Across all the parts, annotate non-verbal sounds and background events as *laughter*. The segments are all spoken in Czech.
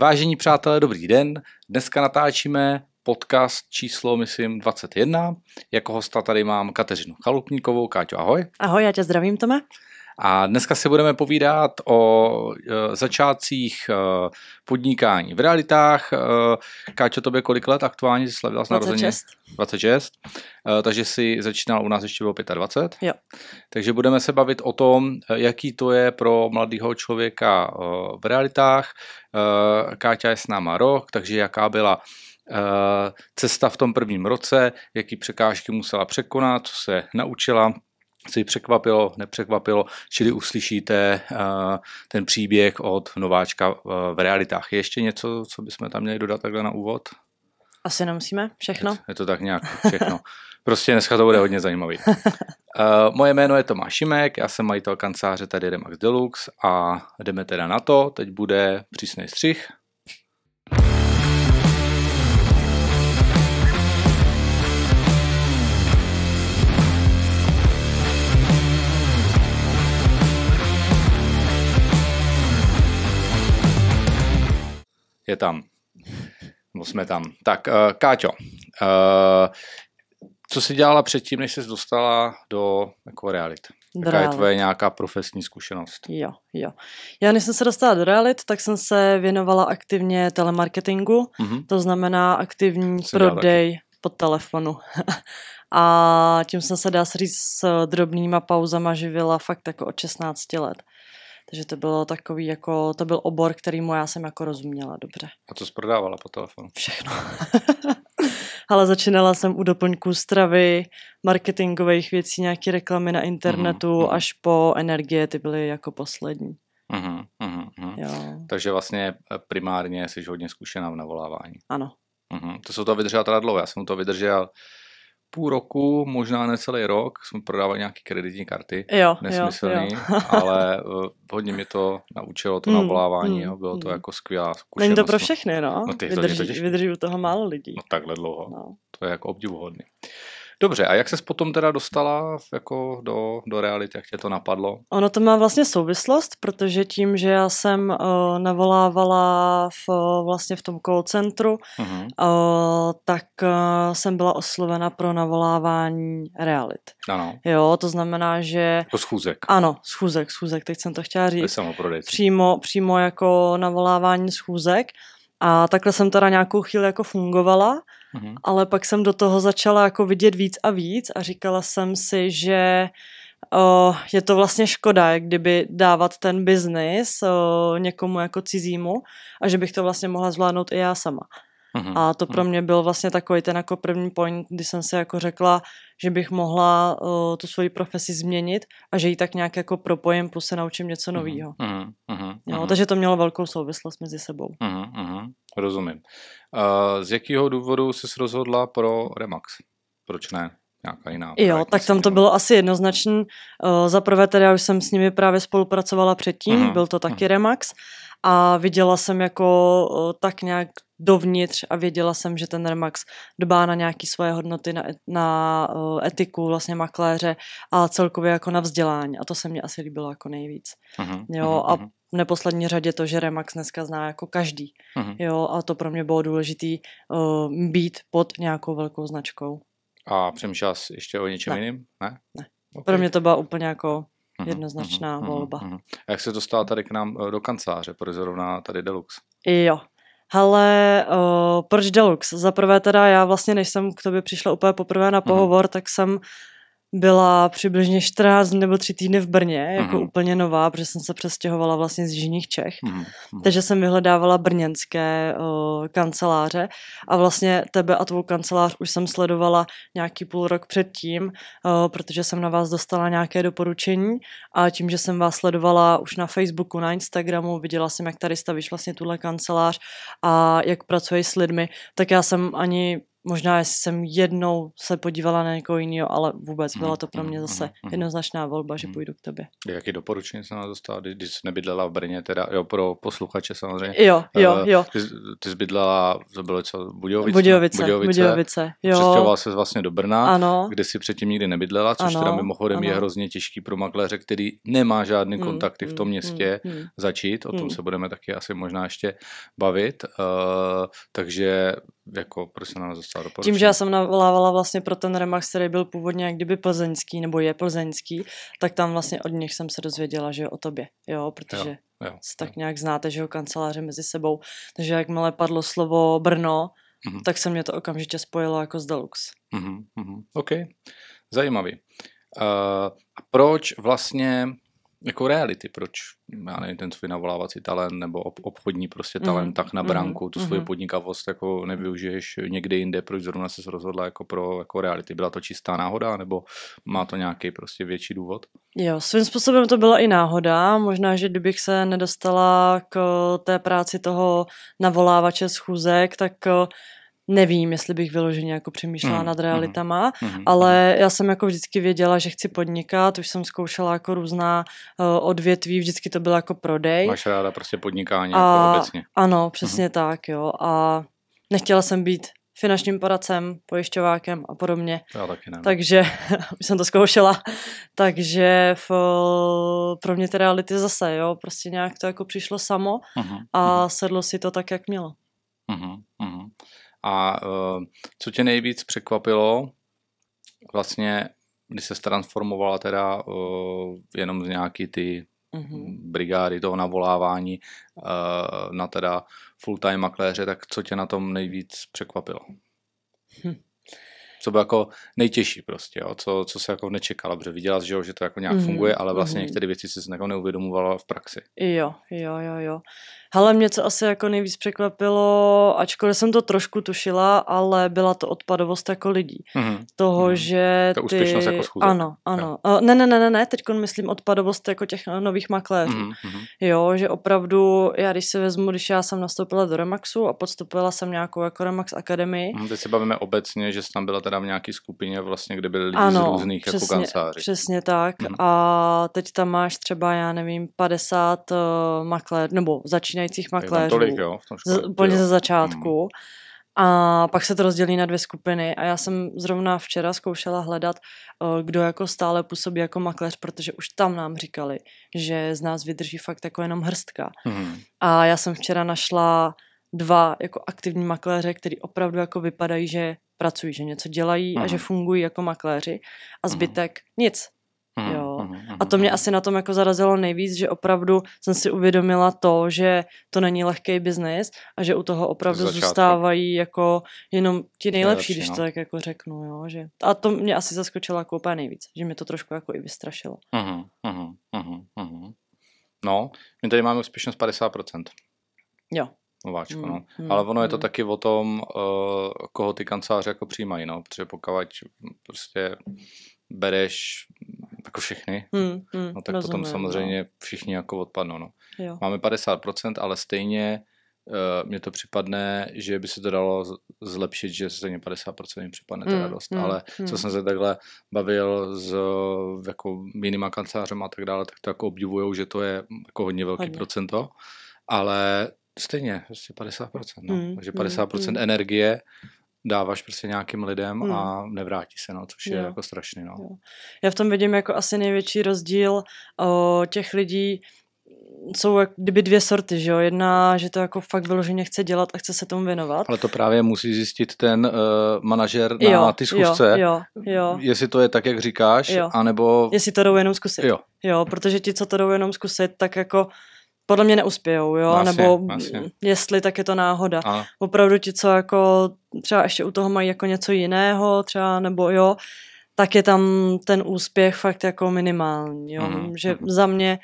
Vážení přátelé, dobrý den. Dneska natáčíme podcast číslo, myslím, 21. Jako hosta tady mám Kateřinu Chalupníkovou. Káťo, ahoj. Ahoj, já tě zdravím, Tome. A dneska si budeme povídat o e, začátcích e, podnikání v realitách. E, Káčo, tobě kolik let aktuálně jsi slavila s 26. 26. Takže si začínal u nás ještě bylo 25. Jo. Takže budeme se bavit o tom, jaký to je pro mladého člověka v realitách. Káťa je s náma rok, takže jaká byla cesta v tom prvním roce, jaký překážky musela překonat, co se naučila, co překvapilo, nepřekvapilo, čili uslyšíte eh, ten příběh od nováčka eh, v realitách. Je ještě něco, co bychom tam měli dodat takhle na úvod? Asi nemusíme, všechno. Je, je to tak nějak všechno. Prostě dneska to bude hodně zajímavý. Uh, moje jméno je Tomáš Šimek, já jsem majitel kanceláře tady Remax Deluxe a jdeme teda na to. Teď bude přísný střih. je tam. No jsme tam. Tak, uh, Káťo, uh, co jsi dělala předtím, než jsi dostala do jako realit? Jaká je tvoje nějaká profesní zkušenost? Jo, jo. Já než jsem se dostala do realit, tak jsem se věnovala aktivně telemarketingu, mm-hmm. to znamená aktivní jsem prodej po telefonu. *laughs* a tím jsem se, dá se říct, s drobnýma pauzama živila fakt jako od 16 let. Takže to bylo takový jako, to byl obor, kterýmu já jsem jako rozuměla dobře. A co jsi prodávala po telefonu? Všechno. *laughs* Ale začínala jsem u doplňků stravy, marketingových věcí, nějaké reklamy na internetu, mm-hmm. až po energie, ty byly jako poslední. Mm-hmm, mm-hmm. Jo. Takže vlastně eh, primárně jsi hodně zkušená v navolávání. Ano. Mm-hmm. To jsou to vydržela teda dlouho, já jsem to vydržel půl roku, možná necelý rok, jsme prodávali nějaké kreditní karty, jo, nesmyslný, jo, jo. *laughs* ale eh, hodně mě to naučilo, to mm, navolávání, mm, jo, bylo to mm. jako skvělá zkušenost. Není to pro no, všechny, no, no ty, vydrží, to vydrží u toho málo lidí. No takhle dlouho, no. to je jako obdivuhodný. Dobře, a jak ses potom teda dostala jako do, do reality, jak tě to napadlo? Ono to má vlastně souvislost, protože tím, že já jsem uh, navolávala v, vlastně v tom call centru, uh-huh. uh, tak uh, jsem byla oslovena pro navolávání realit. Ano. Jo, to znamená, že... Jako schůzek. Ano, schůzek, schůzek, teď jsem to chtěla říct. Přímo, přímo jako navolávání schůzek. A takhle jsem teda nějakou chvíli jako fungovala Mm-hmm. Ale pak jsem do toho začala jako vidět víc a víc a říkala jsem si, že o, je to vlastně škoda, kdyby dávat ten biznis někomu jako cizímu a že bych to vlastně mohla zvládnout i já sama. Mm-hmm. A to pro mm-hmm. mě byl vlastně takový ten jako první point, kdy jsem si jako řekla, že bych mohla o, tu svoji profesi změnit a že ji tak nějak jako propojím, plus se naučím něco mm-hmm. nového. Mm-hmm. mm-hmm. Jo, takže to mělo velkou souvislost mezi sebou. Mm-hmm. Rozumím. Eh, z jakého důvodu jsi rozhodla pro Remax? Proč ne? nějaká jiná. Jo, tak tam to bylo asi jednoznačné. Eh, za prvé teda už jsem s nimi právě spolupracovala předtím, uh-huh. byl to taky uh-huh. Remax a viděla jsem jako eh, tak nějak dovnitř a věděla jsem, že ten Remax dbá na nějaké svoje hodnoty, na, na etiku vlastně makléře a celkově jako na vzdělání a to se mi asi líbilo jako nejvíc. Uh-huh. Jo uh-huh. a v neposlední řadě to, že Remax dneska zná jako každý. Uh-huh. Jo, a to pro mě bylo důležité uh, být pod nějakou velkou značkou. A přemýšlel jsi ještě o něčem ne. jiném? Ne. ne. Okay. Pro mě to byla úplně jako mhm, jednoznačná uh-huh. volba. Uh-huh. A jak se dostala tady k nám eh, do kanceláře, protože zrovna tady Deluxe? Jo. Hele, uh, proč Deluxe? Za prvé teda já vlastně, než jsem k tobě přišla úplně poprvé na pohovor, uh-huh. tak jsem byla přibližně 14 nebo 3 týdny v Brně, jako mm-hmm. úplně nová, protože jsem se přestěhovala vlastně z Jižních Čech. Mm-hmm. Takže jsem vyhledávala brněnské o, kanceláře a vlastně tebe a tvou kancelář už jsem sledovala nějaký půl rok předtím, o, protože jsem na vás dostala nějaké doporučení a tím, že jsem vás sledovala už na Facebooku, na Instagramu, viděla jsem, jak tady stavíš vlastně tuhle kancelář a jak pracuješ s lidmi, tak já jsem ani možná jsem jednou se podívala na někoho jiného, ale vůbec byla mhm, to pro mhm, mě mhm, zase jednoznačná volba, že půjdu k tobě. Jaký doporučení na nás dostala, když jsi nebydlela v Brně, teda jo, pro posluchače samozřejmě. Jo, eh, jo, jo. Ty, ty jsi bydlela, to bylo co, Budějovice? Budějovice, Budějovice, Budějovice jo. Přestěhovala se vlastně do Brna, ano. kde si předtím nikdy nebydlela, což ano, teda mimochodem ano. je hrozně těžký pro makléře, který nemá žádný hmm, kontakty v tom hmm, městě hmm, hmm, začít, o tom hmm. se budeme taky asi možná ještě bavit, uh, takže jako proč se dostala doporučení? Tím, že já jsem navolávala vlastně pro ten Remax, který byl původně jak kdyby plzeňský, nebo je plzeňský, tak tam vlastně od nich jsem se dozvěděla, že o tobě, jo, protože jo, jo, se tak jo. nějak znáte, že o kanceláře mezi sebou, takže jakmile padlo slovo Brno, mm-hmm. tak se mě to okamžitě spojilo jako s Deluxe. Mm-hmm, mm-hmm. OK, zajímavý. Uh, a proč vlastně jako reality, proč, já nevím, ten svůj navolávací talent nebo ob- obchodní prostě mhm, talent mm-hmm. tak na mhm, branku, tu mm-hmm. podnikavost jako nevyužiješ někde jinde, proč zrovna se rozhodla jako pro jako reality. Byla to čistá náhoda nebo má to nějaký prostě větší důvod? Jo, svým způsobem to byla i náhoda, možná, že kdybych se nedostala k té práci toho navolávače schůzek, tak Nevím, jestli bych vyloženě jako přemýšlela mm, nad hmm, realitama, mm, ale hmm. já jsem jako vždycky věděla, že chci podnikat, už jsem zkoušela jako různá uh, odvětví, vždycky to bylo jako prodej. Máš ráda prostě podnikání a, jako obecně. Ano, mhm. přesně mm. tak, jo. A nechtěla jsem být finančním poradcem, pojišťovákem a podobně. Já taky ne. No. Takže, *laughs* už jsem to zkoušela, takže v, pro mě ty reality zase, jo, prostě nějak to jako přišlo samo mm, a uh sedlo si to tak, jak mělo. Mm, mm. A eh, co tě nejvíc překvapilo, vlastně, když se transformovala teda eh, jenom z nějaký ty mm-hmm. brigády toho navolávání eh, na teda full-time makléře, tak co tě na tom nejvíc překvapilo? Hm. Co bylo jako nejtěžší prostě, jo? Co, co se jako nečekalo, protože viděla jsi, že to jako nějak mm-hmm. funguje, ale vlastně mm-hmm. některé věci jsi jako neuvědomovala v praxi. Jo, jo, jo, jo. Hele, mě co asi jako nejvíc překvapilo, ačkoliv jsem to trošku tušila, ale byla to odpadovost jako lidí. Mm-hmm. Toho, mm-hmm. že ty... Ta úspěšnost jako schůze. Ano, ano. Jo. Ne, ne, ne, ne, ne, teď myslím odpadovost jako těch nových makléřů. Mm-hmm. Jo, že opravdu, já když si vezmu, když já jsem nastoupila do Remaxu a podstoupila jsem nějakou jako Remax Akademii. Mm, teď se bavíme obecně, že jsem tam byla teda v nějaký skupině vlastně, kde byly lidi ano, z různých přesně, jako kanceláří. přesně tak. Mm-hmm. A teď tam máš třeba, já nevím, 50 uh, makléřů, nebo začíná začínajících makléřů. Tolik, jo, v tom škole, úplně ze začátku. Hmm. A pak se to rozdělí na dvě skupiny a já jsem zrovna včera zkoušela hledat, eh, kdo jako stále působí jako makléř, protože už tam nám říkali, že z nás vydrží fakt jako jenom hrstka. Hmm. A já jsem včera našla dva jako aktivní makléře, který opravdu jako vypadají, že pracují, že něco dělají hmm. a že mhm. fungují jako makléři a mhm. zbytek hmm. nic. Hmm. Jo, a to mě asi na tom jako zarazilo nejvíc, že opravdu jsem si uvědomila to, že to není lehký biznis a že u toho opravdu zůstávají jako jenom ti nejlepší, nejlepší když no. to tak jako řeknu. Jo, že... A to mě asi zaskočilo jako úplně nejvíc, že mě to trošku jako i vystrašilo. Uh-huh, uh-huh, uh-huh. No, my tady máme úspěšnost 50%. Jo. Váčko. hmm, no. hmm, Ale ono hmm. je to mm. taky o tom, uh, koho ty kanceláře jako přijímají, no. Protože pokud prostě bereš jako všechny, hmm, hmm, no tak rozumím, potom no. samozřejmě no. všichni jako odpadnou. No. Jo. Máme 50%, ale stejně uh, mně to připadne, že by se to dalo zlepšit, že stejně 50% jim připadne hmm, dost, mm, ale hmm. co jsem se takhle bavil s jako jinýma kancelářem a tak dále, tak to jako obdivujou, že to je jako hodně velký hodně. procento, ale stejně, prostě 50%, no. Hmm, takže 50% hm, hmm, energie dáváš prostě nějakým lidem hmm. a nevrátí se, no, což je jo. jako strašný, no. Jo. Já v tom vidím jako asi největší rozdíl o, těch lidí, jsou jak kdyby dvě sorty, že jo? Jedna, že to jako fakt vyloženě chce dělat a chce se tomu věnovat. Ale to právě musí zjistit ten uh, manažer na jo, ty schůzce, jo, jo, jo. jestli to je tak, jak říkáš, jo. anebo... Jestli to jdou jenom zkusit. Jo. jo, protože ti, co to jdou jenom zkusit, tak jako podle mě neuspějou, jo, vlastně, nebo vlastně. jestli, tak je to náhoda. A. Opravdu ti, co jako třeba ještě u toho mají jako něco jiného, třeba, nebo jo, tak je tam ten úspěch fakt jako minimální, jo, mm-hmm. že mhm. za mě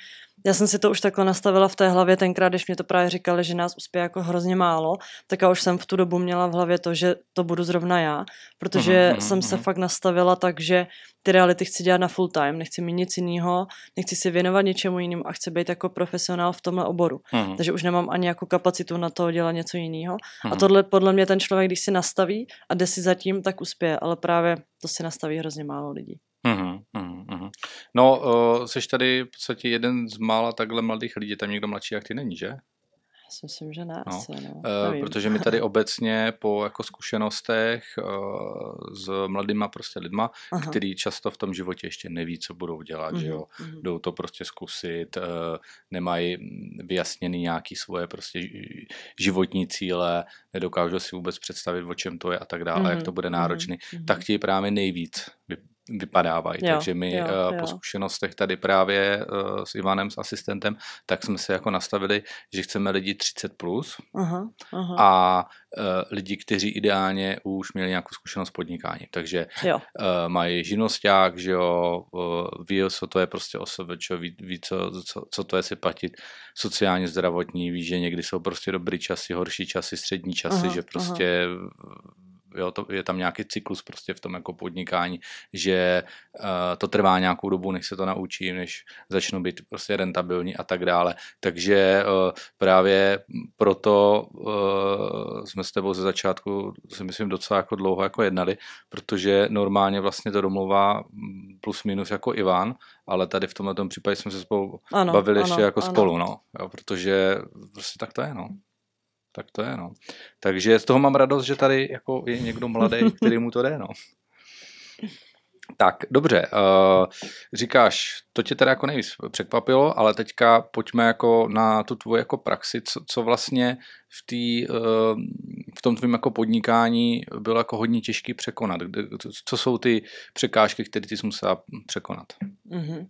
já jsem si to už takhle nastavila v té hlavě tenkrát, když mě to právě říkali, že nás uspěje jako hrozně málo, tak já už jsem v tu dobu měla v hlavě to, že to budu zrovna já, protože uh-huh, jsem mm-hmm. se mhm. fakt nastavila tak, že ty reality chci dělat na full time, nechci mít nic jiného, nechci se věnovat něčemu jinému a chci být jako profesionál v tomhle oboru. Uh-huh. Takže už nemám ani jako kapacitu na to dělat něco jiného. Uh-huh. A tohle podle mě ten člověk, když si nastaví a jde si zatím, tak uspěje, ale právě to si nastaví hrozně málo lidí. Mm-hmm, mm-hmm, mm-hmm. No, uh, eh, jsi tady v podstatě jeden z mála takhle mladých lidí, tam někdo mladší jak ty není, že? Já si myslím, že ne. No. Asi, no. Uh, protože my tady *laughs* obecně po jako zkušenostech uh, s mladýma prostě lidma, Aha. který často v tom životě ještě neví, co budou dělat, mm-hmm. že mhm, jo, mhm. jdou to prostě zkusit, uh, nemají vyjasněny nějaký svoje prostě životní cíle, nedokážou si vůbec představit, o čem to je a tak dále, mm-hmm. jak to mhm, bude náročný, mm-hmm. tak ti právě nejvíc vypadávají. Jo, Takže my jo, uh, po zkušenostech tady právě eh, s Ivanem, s asistentem, tak jsme se jako nastavili, že chceme lidi 30+. Plus uh-huh. A eh, lidi, kteří ideálně už měli nějakou zkušenost podnikání. Takže jo. mají živnosták, že jo, ví, co to je prostě čo ví, ví co, co, co to je si platit sociálně zdravotní, ví, že někdy jsou prostě dobrý časy, horší časy, střední časy, uh-huh, že prostě uh-huh jo, to, je tam nějaký cyklus prostě v tom jako podnikání, že uh, to trvá nějakou dobu, než se to naučím, než začnu být prostě rentabilní a tak dále. Takže uh, právě proto uh, jsme s tebou ze začátku si myslím docela jako dlouho jako jednali, protože normálně vlastně to domluvá plus minus jako Ivan, ale tady v tomhle případě jsme se spolu ano, bavili ano, ještě jako ano. spolu, no, jo, protože prostě tak to je, no tak to je, no. Takže z toho mám radost, že tady jako je někdo mladý, *laughs* který mu to jde, no. Tak, dobře, uh, říkáš, to tě teda jako nejvíc překvapilo, ale teďka pojďme jako na tu tvoji jako praxi, co, co vlastně v, tý, uh, v tom tvém jako podnikání bylo jako hodně těžký překonat. Co jsou ty překážky, které ty jsi musela překonat? Mm-hmm.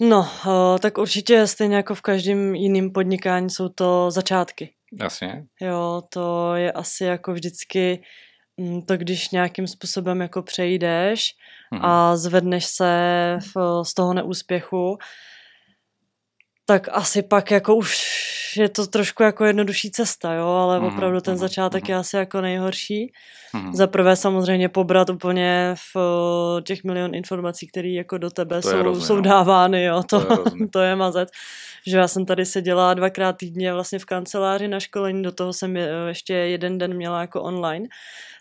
No, eh, tak určitě stejně jako v každém jiném podnikání jsou to začátky. Jasně. Jo, to je asi jako vždycky mm, to, když nějakým způsobem jako přejdeš hmm. a zvedneš se v, z toho neúspěchu, tak asi pak jako už je to trošku jako jednodušší cesta, jo, ale mm-hmm. opravdu ten mhm, začátek mm-hmm. je asi jako nejhorší. Mm-hmm. Za prvé samozřejmě pobrat úplně v eh, těch milion informací, které jako do tebe jsou, hrozný, jsou no. dávány, jo, to, to, je *laughs* to je mazec. Že já jsem tady seděla dvakrát týdně vlastně v kanceláři na školení, do toho jsem eh, ještě jeden den měla jako online,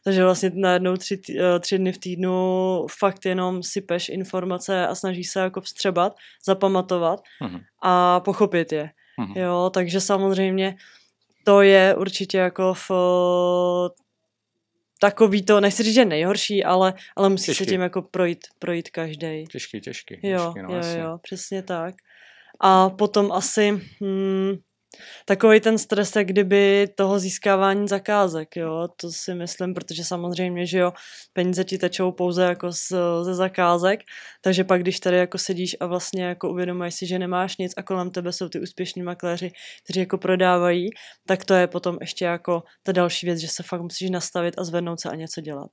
takže vlastně najednou tři, eh, tři dny v týdnu fakt jenom sypeš informace a snažíš se jako vstřebat, zapamatovat mm-hmm. a pochopit je. Mm-hmm. Jo, takže samozřejmě to je určitě jako v eh, takový to, nechci říct, že nejhorší, ale, ale musí těžký. se tím jako projít, projít každý. Těžký, těžký. Jo, no, jo, jo, přesně tak. A potom asi, hmm, takový ten stres, jak kdyby toho získávání zakázek, jo, to si myslím, protože samozřejmě, že jo, peníze ti tečou pouze jako z, ze zakázek, takže pak, když tady jako sedíš a vlastně jako uvědomuješ si, že nemáš nic a kolem tebe jsou ty úspěšní makléři, kteří jako prodávají, tak to je potom ještě jako ta další věc, že se fakt musíš nastavit a zvednout se a něco dělat.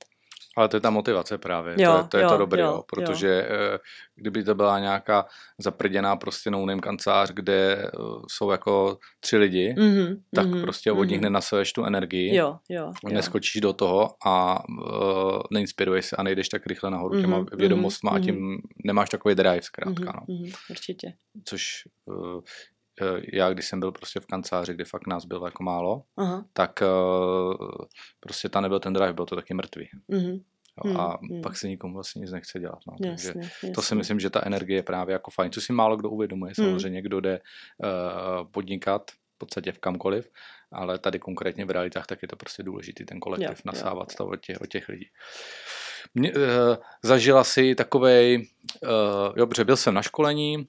Ale to je ta motivace právě, jo, to je to, je jo, to dobré, jo, jo, protože jo. Eh, kdyby to byla nějaká zaprděná prostě no kancelář, kde eh, jsou jako tři lidi, mm-hmm, tak mm-hmm, prostě od nich mm-hmm. nenasoveš tu energii, jo, jo, neskočíš jo. do toho a uh, neinspiruješ se a nejdeš tak rychle nahoru mm-hmm, těma mhm, vědomostma mm-hmm. a mhm. tím nemáš takový drive zkrátka. Mm-hmm, no. Mhm, určitě. Což uh, Eh, já když jsem byl prostě v kanceláři, kde fakt nás bylo jako málo, Aha. tak eh, prostě tam nebyl ten drive, byl to taky mrtvý. Mm-hmm. Jo, a hmm, pak se nikomu vlastně nic nechce dělat. No. Jasně, Takže jasně. to si myslím, že ta energie je právě jako fajn. Co si málo kdo uvědomuje, mhm. samozřejmě, někdo kdo jde uh, podnikat v podstatě v kamkoliv, ale tady konkrétně v realitách tak je to prostě důležitý ten kolektiv, jo, nasávat jo, to od těch, od těch lidí. Mě, uh, zažila si takovej, uh, jo, byl jsem na školení,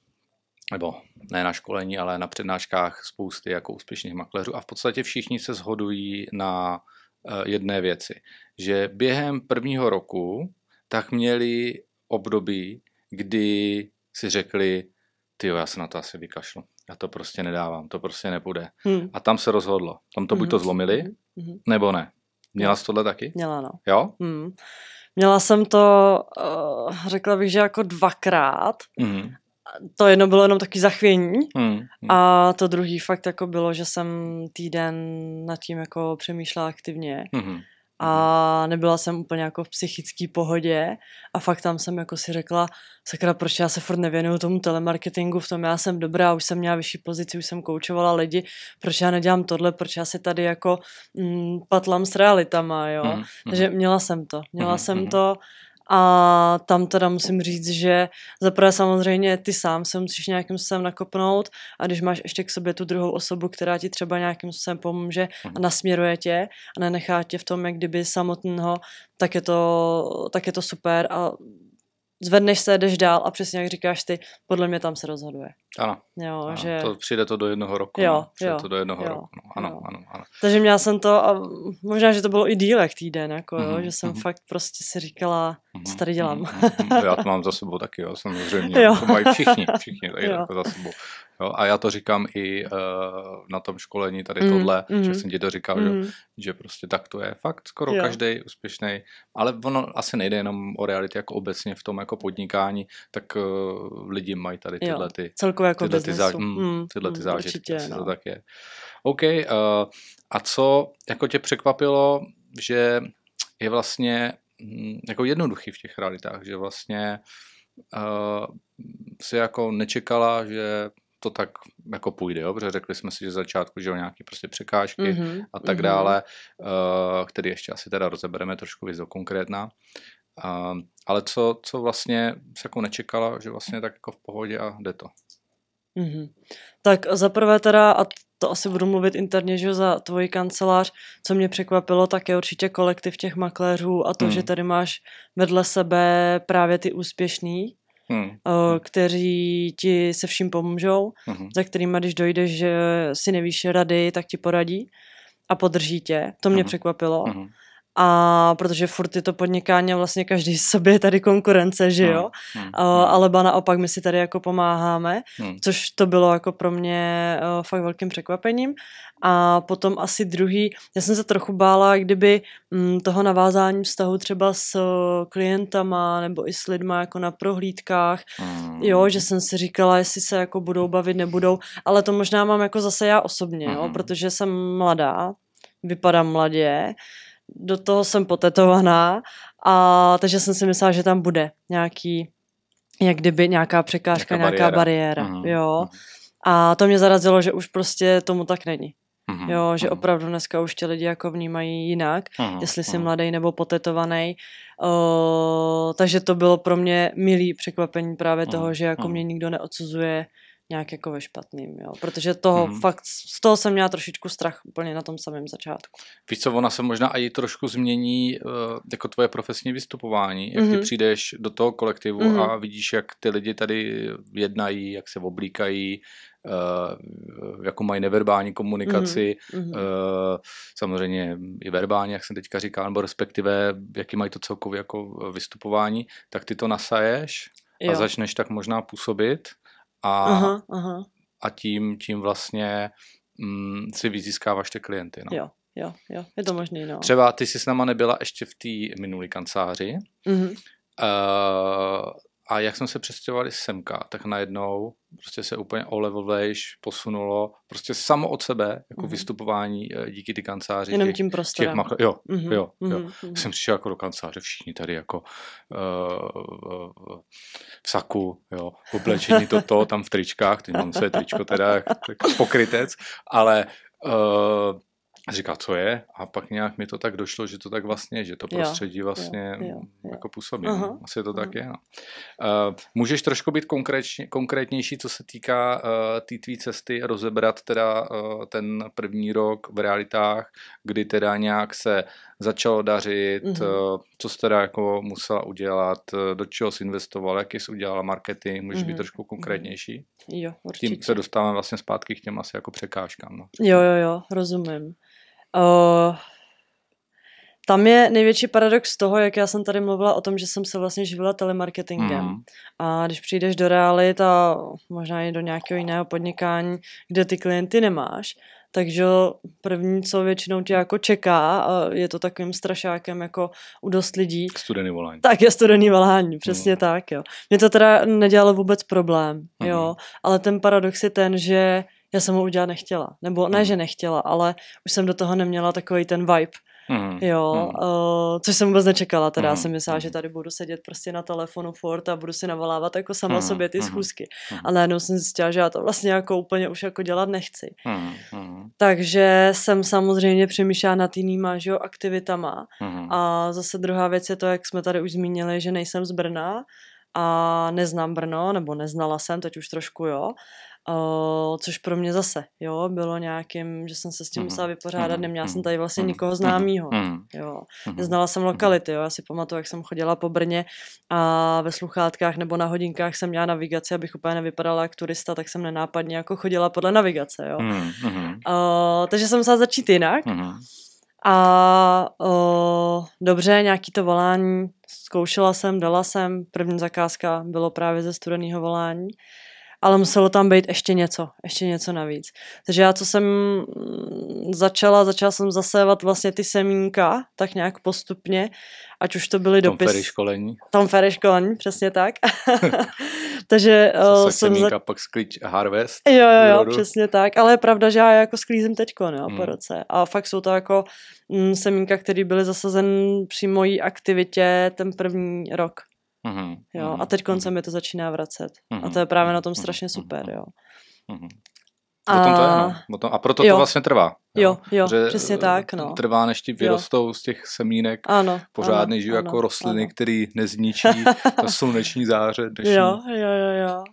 nebo ne na školení, ale na přednáškách spousty jako úspěšných makléřů a v podstatě všichni se shodují na eh, jedné věci, že během prvního roku tak měli období, kdy si řekli, ty já se na to asi vykašlu, já to prostě nedávám, to prostě nepůjde. Hmm. A tam se rozhodlo, tam to hmm. buď to mhm. zlomili, hmm. nebo ne. Měla jsi tohle taky? Měla, no. Jo? Hmm. Měla jsem to, eh, řekla bych, že jako dvakrát. Mm to jedno bylo jenom taky zachvění hmm, hmm. a to druhý fakt jako bylo, že jsem týden nad tím jako přemýšlela aktivně hmm. a nebyla jsem úplně jako v psychické pohodě a fakt tam jsem jako si řekla, sakra, proč já se furt nevěnuju tomu telemarketingu, v tom já jsem dobrá, už jsem měla vyšší pozici, už jsem koučovala lidi, proč já nedělám tohle, proč já se tady jako mm, patlám s realitama, jo. Hmm, hmm. Takže měla jsem to, měla hmm, jsem hmm. to a tam teda musím říct, že zaprvé samozřejmě ty sám se musíš nějakým způsobem nakopnout a když máš ještě k sobě tu druhou osobu, která ti třeba nějakým způsobem pomůže a mhm. nasměruje tě a nenechá tě v tom jak kdyby samotného, tak je to, tak je to super a zvedneš se, jdeš dál a přesně jak říkáš ty, podle mě tam se rozhoduje. Ano. Jo, ano že... to přijde to do jednoho roku. Jo, no. Přijde jo, to do jednoho jo, roku. No, ano, jo. ano, ano. Takže měla jsem to a možná, že to bylo i dílek týden, jako, mm-hmm. jo, mhm, že jsem mm-hmm. fakt prostě si říkala, mm-hmm. co mhm, tady dělám. Mm-hmm. Já to mám za sebou taky, jo, samozřejmě. *laughs* Jo. To mají všichni, všichni tady *laughs* jo. jako za sebou. Jo? A já to říkám i uh, na tom školení tady mm, tohle, mm, že mm-hmm. jsem ti to říkal, mm. že, mm-hmm. že prostě tak to je fakt skoro každý úspěšný, ale ono asi nejde jenom o reality jako obecně v tom jako podnikání, tak uh, lidi mají tady tyhle ty, Celkově jako tyhle, ty zá, mm, mm, tyhle ty mm, zážitky, určitě, no. to tak je. OK, uh, a co jako tě překvapilo, že je vlastně hm, jako jednoduchý v těch realitách, že vlastně uh, si jako nečekala, že to tak jako půjde, jo? protože řekli jsme si, že začátku, že jo, nějaké prostě překážky mm-hmm, a tak mm-hmm. dále, které eh, který ještě asi teda rozebereme trošku víc do konkrétna. Ehm, ale co, co vlastně se jako nečekala, že vlastně tak jako v pohodě a jde to. Mm-hmm. Tak zaprvé teda, a to asi budu mluvit interně, že za tvoji kancelář, co mě překvapilo, tak je určitě kolektiv těch makléřů a to, mm. že mhm. tady máš vedle sebe právě ty úspěšný, Hmm. Eh, hmm. kteří ti se vším pomůžou, hmm. za kterými, když dojdeš, že si nevíš rady, tak ti poradí a podrží tě. To mě hmm. překvapilo. Hmm a protože furt je to podnikání vlastně každý *laughs* sobě je tady konkurence, že no, jo, No, no, ale ba naopak my si tady jako pomáháme, no. což to bylo jako pro mě eh, fakt velkým překvapením a potom asi druhý, já jsem se trochu bála, kdyby mm, toho navázání vztahu třeba s eh, klientama nebo i s lidma jako na prohlídkách, no. jo, že jsem si říkala, jestli se jako budou bavit, nebudou, ale to možná mám jako zase já osobně, no. jo, mm-hmm. protože jsem mladá, vypadám mladě, do toho jsem potetovaná, a, takže jsem si myslela, že tam bude nějaký, jak kdyby nějaká překážka, nějaká, nějaká bariéra. uh-huh. jo. Mhm. A to mě zarazilo, že už prostě tomu tak není. Uh-huh. Jo, že opravdu dneska už ti lidi jako vnímají jinak, uh-huh. jestli jsi uh-huh. mladý nebo potetovaný. Uh, takže to bylo pro mě milý překvapení právě uh-huh. toho, že jako uh-huh. mě nikdo neodsuzuje nějak jako ve špatným, jo. Protože toho hmm. fakt, z toho jsem měla trošičku strach úplně na tom samém začátku. Víš co, ona se možná i trošku změní uh, jako tvoje profesní vystupování, jak mm-hmm. ty mhm. přijdeš do toho kolektivu mm-hmm. a mhm. vidíš, jak ty lidi tady jednají, jak se oblíkají, uh, eh, jakou mají neverbální komunikaci, mm-hmm. uh, samozřejmě i verbální, jak jsem teďka říkal, nebo respektive, jaký mají to celkově jako vystupování, tak ty to nasaješ jo. a začneš tak možná působit a, aha, aha. a tím, tím vlastně mm, si vyzískáváš ty klienty. No. Jo, jo, jo, je to možný. No. Třeba ty jsi s náma nebyla ještě v té minulé kanceláři mm-hmm. uh, a jak jsme se přestěhovali semka, tak najednou prostě se úplně o level vejš posunulo, prostě samo od sebe, jako mm-hmm. vystupování eh, díky ty kanceláři. Jenom těch, tím prostorem. Těch mach- jo, mm-hmm. jo, jo. Mm-hmm. Jsem přišel jako do kanceláře, všichni tady jako uh, v saku, jo, oblečení toto, tam v tričkách, teď mám své tričko teda, tak pokrytec, ale uh, říká, co je? A pak nějak mi to tak došlo, že to tak vlastně, že to prostředí vlastně jo, jo, jo. jako působí. uh-huh. Asi to uh tak je. No. Uh, můžeš trošku být konkrétně, konkrétnější, co se týká uh, té tvý cesty, rozebrat teda uh, ten první rok v realitách, kdy teda nějak se začalo dařit, mm-hmm. co jste teda jako musela udělat, eh, do čeho jsi investovala, jaký jsi udělala marketing, můžeš mm-hmm. být mhm. trošku mhm. konkrétnější? Jo, určitě. Tím se dostávám vlastně zpátky k těm asi jako překážkám. No. Jo, jo, jo, rozumím. Uh, tam je největší paradox toho, jak já jsem tady mluvila o tom, že jsem se vlastně živila telemarketingem. Mm. A když přijdeš do realit a možná i do nějakého jiného podnikání, kde ty klienty nemáš, takže první, co většinou tě jako čeká, a je to takovým strašákem jako u dost lidí. Studený volání. Tak je studený volání, přesně no. tak, jo. Mě to teda nedělalo vůbec problém, Aha. Mhm. jo, ale ten paradox je ten, že já jsem ho udělat nechtěla. Nebo ne, mhm. že nechtěla, ale už jsem do toho neměla takový ten vibe. Mm. Jo, mm. Uh, což jsem vůbec nečekala, teda mm. hmm jsem myslela, mhm. že tady budu sedět prostě na telefonu fort a budu si navolávat jako sama mm. sobě ty mhm. schůzky. Mm. Ale jenom jsem zjistila, že já to vlastně jako úplně už jako dělat nechci. Mm. Takže jsem samozřejmě přemýšlela nad jinýma, že jo, aktivitama. Mm. A zase druhá věc je to, jak jsme tady už zmínili, že nejsem z Brna, a neznám Brno, nebo neznala jsem, teď už trošku jo, Uh, což pro mě zase, jo, bylo nějakým, že jsem se s tím mhm. musela vypořádat, mhm. neměla jsem tady vlastně mhm. nikoho známého, jo. Neznala jsem lokality, jo, já si pamatuju, jak jsem chodila po Brně a ve sluchátkách nebo na hodinkách jsem měla navigaci, abych úplně nevypadala jak turista, tak jsem nenápadně jako chodila podle navigace, jo. Uh, takže jsem musela začít jinak. A uh, dobře, nějaký to volání zkoušela jsem, dala jsem, první zakázka bylo právě ze studeného volání. Uh, ale muselo tam být ještě něco, ještě něco navíc. Takže já, co jsem mm, začala, začala jsem zasévat vlastně ty semínka, tak nějak postupně, ať už to byly dopisy. Tom školení. Tom Ferry školení, přesně tak. *laughs* *laughs* Takže uh, jsem... Za... pak sklíč harvest. Jo, jo, jo, přesně tak. Ale je pravda, že já jako sklízím teďko, no, hmm. po roce. A fakt jsou to jako mm, semínka, které byly zasazen při mojí aktivitě ten první rok. Mm-hmm. Jo? A mm-hmm. teď konce mm-hmm. mi to začíná vracet. Mm-hmm. A to je mm-hmm. právě na tom strašně super. Jo? Mm-hmm. A... to je, no. a proto jo. to vlastně trvá. Jo, jo, jo přesně eh, tak. No. Trvá, než ti vyrostou jo. z těch semínek. Ano, pořádně ano, žijí ano, jako rostliny, ano. které nezničí to *laughs* sluneční záře. Dnešní. Jo, jo, jo, jo.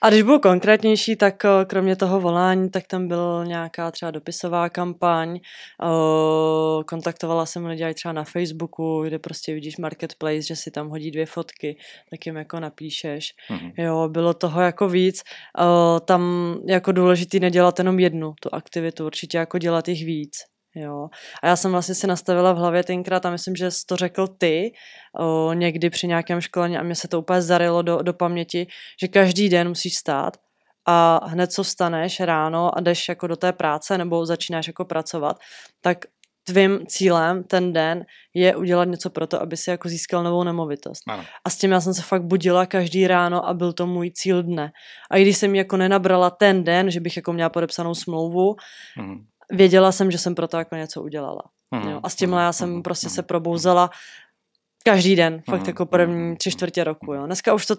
A když byl konkrétnější, tak eh, kromě toho volání, tak tam byla nějaká třeba dopisová kampaň. Eh, kontaktovala jsem lidi třeba na Facebooku, kde prostě vidíš marketplace, že si tam hodí dvě fotky, tak jim jako napíšeš. Mm-hmm. Jo, bylo toho jako víc. Eh, tam jako důležitý nedělat jenom jednu tu aktivitu, určitě jako dělat jich víc. Jo. A já jsem vlastně si nastavila v hlavě tenkrát a myslím, že jsi to řekl ty o, někdy při nějakém školení a mě se to úplně zarilo do, do paměti, že každý den musíš stát a hned co staneš ráno a jdeš jako do té práce nebo začínáš jako pracovat, tak tvým cílem ten den je udělat něco pro to, aby si jako získal novou nemovitost. Ano. A s tím já jsem se fakt budila každý ráno a byl to můj cíl dne. A i když jsem jako nenabrala ten den, že bych jako měla podepsanou smlouvu, mhm věděla jsem, že jsem pro to jako něco udělala. Mm-hmm. Jo. A s tímhle mhm, já jsem mhm, prostě mhm. se probouzela každý den, mm-hmm. fakt jako první tři čtvrtě roku. Jo. Dneska už to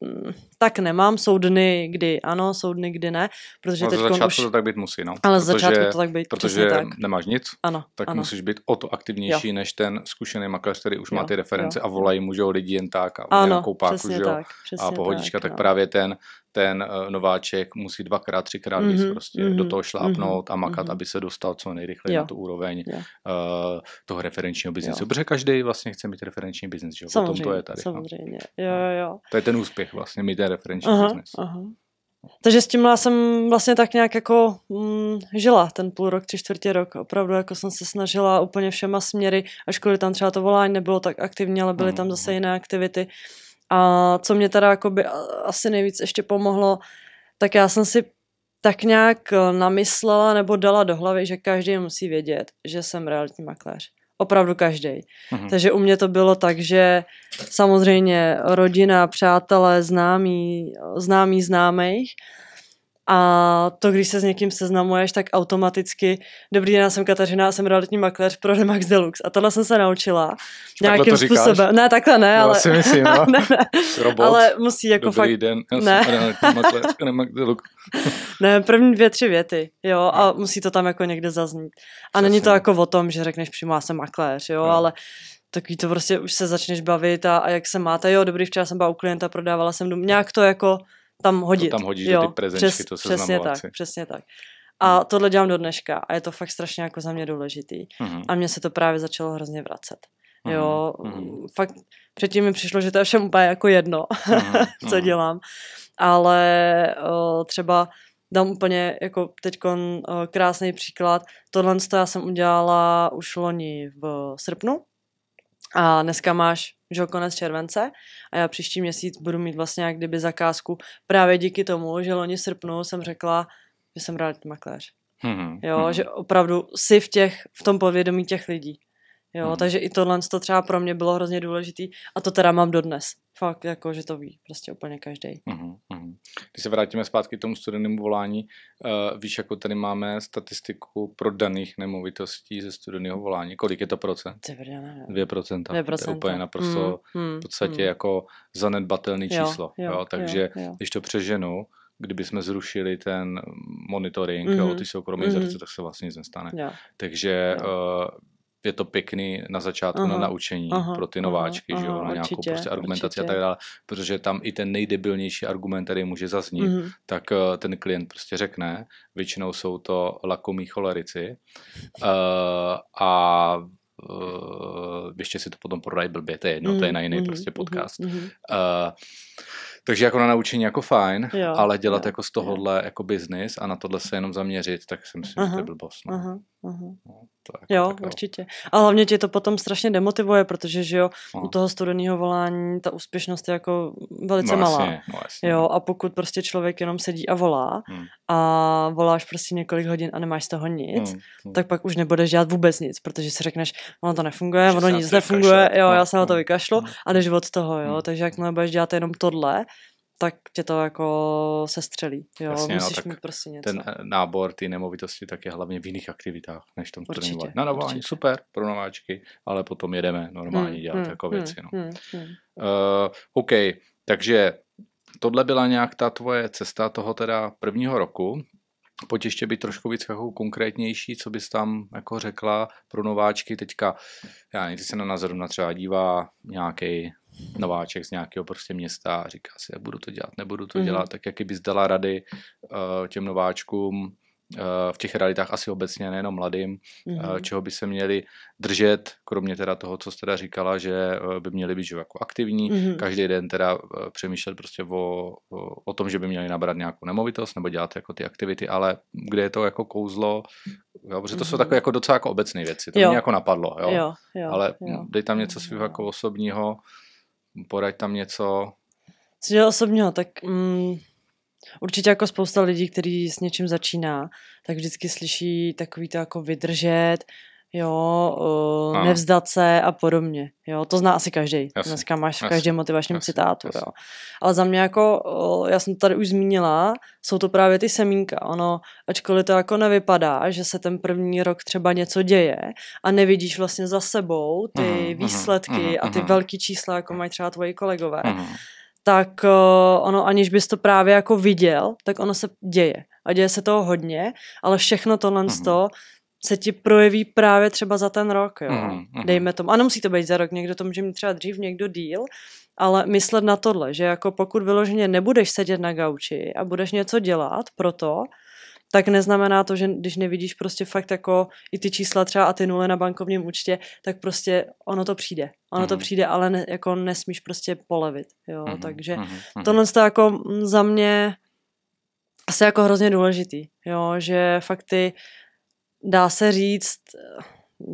mm, tak nemám. Jsou dny, kdy ano, jsou dny, kdy ne. Protože teď začátku už... to tak být musí, no. Ale protože, začátku to tak být Protože tak. nemáš nic, ano, tak ano. musíš být o to aktivnější jo. než ten zkušený makléř, který už jo, má ty reference jo. a volají mu, že lidi jen tak a ano, nějakou páku, že jo, tak, a pohodička, tak, tak no. právě ten ten eh, nováček musí dvakrát, třikrát mm-hmm, prostě mm-hmm, do toho šlápnout mm-hmm, a mhm, makat, mm-hmm. aby se dostal co nejrychleji na tu úroveň Uh, toho referenčního biznesu. Protože každý vlastně chce mít referenční biznes, že jo? Potom to je tady. No. Samozřejmě, no. jo, jo. To je ten úspěch vlastně, mít ten referenční aha, biznes. Aha. Takže s tímhle jsem vlastně tak nějak jako mm, žila ten půl rok, tři čtvrtě rok. Opravdu jako jsem se snažila úplně všema směry, ačkoliv tam třeba to volání nebylo tak aktivní, ale byly tam mhm, zase mhm. jiné aktivity. Uh, a co mě teda jakoby asi nejvíc ještě pomohlo, tak já jsem si tak nějak e, namyslela nebo dala do hlavy, že každý musí vědět, že jsem realitní makléř. Opravdu každý. Mm-hmm. Takže u mě to bylo tak, že samozřejmě rodina, přátelé, známí, e, známí známých, a to, když se s někým seznamuješ, tak automaticky, dobrý den, já jsem Kateřina, já jsem realitní makléř pro Remax Deluxe. A tohle jsem se naučila nějakým způsobem. Ne, takhle ne, ale... Já si *laughs* myslím, no. ne, ne. Robot. Ale musí jako dobrý fakt... den, já ne. jsem realitní makléř Remax Deluxe. *laughs* ne, první dvě, tři věty, jo, a no. musí to tam jako někde zaznít. A Přesně. není to jako o tom, že řekneš přímo, já jsem makléř, jo, no. ale takový to prostě už se začneš bavit a, a jak se máte, jo, dobrý, včera jsem byla u klienta, prodávala jsem dům, nějak to jako tam hodit. To tam hodíš jo, ty prezenčky, přes, to se Přesně tak, přesně tak. A hmm. tohle dělám do dneška a je to fakt strašně jako za mě důležitý. Hmm. A mně se to právě začalo hrozně vracet. Hmm. Jo, hmm. fakt předtím mi přišlo, že to je všem úplně jako jedno, hmm. *laughs* co hmm. dělám. Ale o, eh, třeba dám úplně jako teď eh, krásný příklad. Tohle já jsem udělala už loni v srpnu a dneska máš že konec července a já příští měsíc budu mít vlastně jak kdyby zakázku právě díky tomu, že loni srpnu jsem řekla, že jsem realitní makléř. Hmm, jo, hmm. že opravdu si v, těch, v tom povědomí těch lidí. Jo, hmm. takže i tohle to třeba pro mě bylo hrozně důležitý a to teda mám dodnes. Fakt, jako, že to ví prostě úplně každý. uh-huh. Mhm, mhm. Když se vrátíme zpátky k tomu studenému volání, uh, víš, jako tady máme statistiku prodaných nemovitostí ze studeného volání. Kolik je to procent? Dvě procenta. Dvě procenta. To je úplně naprosto hmm, hmm, v podstatě hmm. jako zanedbatelný jo, číslo. Jo, jo, takže jo, jo. když to přeženu, kdyby jsme zrušili ten monitoring, mm-hmm. jo, mhm. ty soukromé mm-hmm. zrce, tak se vlastně nic nestane. Jo. Takže jo. Uh, je to pěkný na začátku aha, na naučení aha, pro ty nováčky, aha, že jo, aha, na nějakou určitě, prostě argumentaci určitě. a tak dále, protože tam i ten nejdebilnější argument, který může zaznít, mm. tak uh, ten klient prostě řekne, většinou jsou to lakomí cholerici uh, a uh, ještě si to potom prodají blbě, to je jedno, mm, to je mhm, na jiný mm, prostě mhm, podcast. Mm, hmm Uh, takže jako na naučení jako fajn, jo, ale dělat jo, jako z tohohle jo. jako biznis a na tohle se jenom zaměřit, tak si myslím, aha, že to je blbost. No. Aha. Mhm. No, jako tak, jo, tak, určitě. A hlavně tě to potom strašně demotivuje, protože že jo, no. u toho studeného volání ta úspěšnost je jako velice no, malá. Jasně, no, jasně. Jo, a pokud prostě člověk jenom sedí a volá hmm. a voláš prostě několik hodin a nemáš z toho nic, hmm. hmm. tak pak už nebudeš dělat vůbec nic, protože si řekneš, ono to nefunguje, že ono nic nefunguje, vykašlo. jo, já se na to no, no, vykašlu hmm. a jdeš od toho, jo, hmm. takže jakmile budeš dělat jenom tohle, tak tě to jako sestřelí. Jo? Jasně, no, Musíš no, mít prostě něco. Ten eh, nábor, ty nemovitosti, tak je hlavně v jiných aktivitách, než tom tréninku. Na nováni, super, pro nováčky, ale potom jedeme normálně hmm, dělat hmm, jako věci. Hmm, no. hmm, hmm. Uh, OK, takže tohle byla nějak ta tvoje cesta toho teda prvního roku. Pojď ještě být trošku víc jako konkrétnější, co bys tam jako řekla pro nováčky teďka. Já nevím, se na nás zrovna třeba dívá nějaký nováček z nějakého prostě města a říká si, já budu to dělat, nebudu to mm-hmm. dělat, tak jaký bys dala rady uh, těm nováčkům uh, v těch realitách asi obecně, nejenom mladým, mm-hmm. uh, čeho by se měli držet, kromě teda toho, co jste teda říkala, že uh, by měli být jako aktivní, mm-hmm. každý den teda uh, přemýšlet prostě o, o, o tom, že by měli nabrat nějakou nemovitost nebo dělat jako ty aktivity, ale kde je to jako kouzlo, jo, protože to mm-hmm. jsou mhm. takové jako docela jako obecné věci, to jo. mě jako napadlo, jo, jo, jo ale jo. dej tam něco svého jako osobního, poraď tam něco. Co dělal osobního, no, tak mm, určitě jako spousta lidí, kteří s něčím začíná, tak vždycky slyší takový to jako vydržet, jo, uh, a. nevzdat se a podobně. Jo, to zná asi každý. Dneska máš v každém motivačním jasný, citátu. Jasný. Jo. Ale za mě jako, uh, já jsem to tady už zmínila, jsou to právě ty semínka. Ono, ačkoliv to jako nevypadá, že se ten první rok třeba něco děje a nevidíš vlastně za sebou ty uh-huh, výsledky uh-huh, a ty uh-huh. velký čísla, jako mají třeba tvoji kolegové, uh-huh. tak uh, ono, aniž bys to právě jako viděl, tak ono se děje. A děje se toho hodně, ale všechno tohle mm. to se ti projeví právě třeba za ten rok, jo? Mm, hmm dejme tomu. A nemusí to být za rok, někdo to může mít třeba dřív, někdo díl, ale myslet na tohle, že jako pokud vyloženě nebudeš sedět na gauči a budeš něco dělat pro to, tak neznamená to, že když nevidíš prostě fakt jako i ty čísla třeba a ty nule na bankovním účtě, tak prostě ono to přijde. Ono mm. to mhm. přijde, ale ne, jako nesmíš prostě polevit, jo, mm. takže mm. tohle to jako za mě asi jako hrozně důležitý, jo, že fakt ty uh, dá se říct,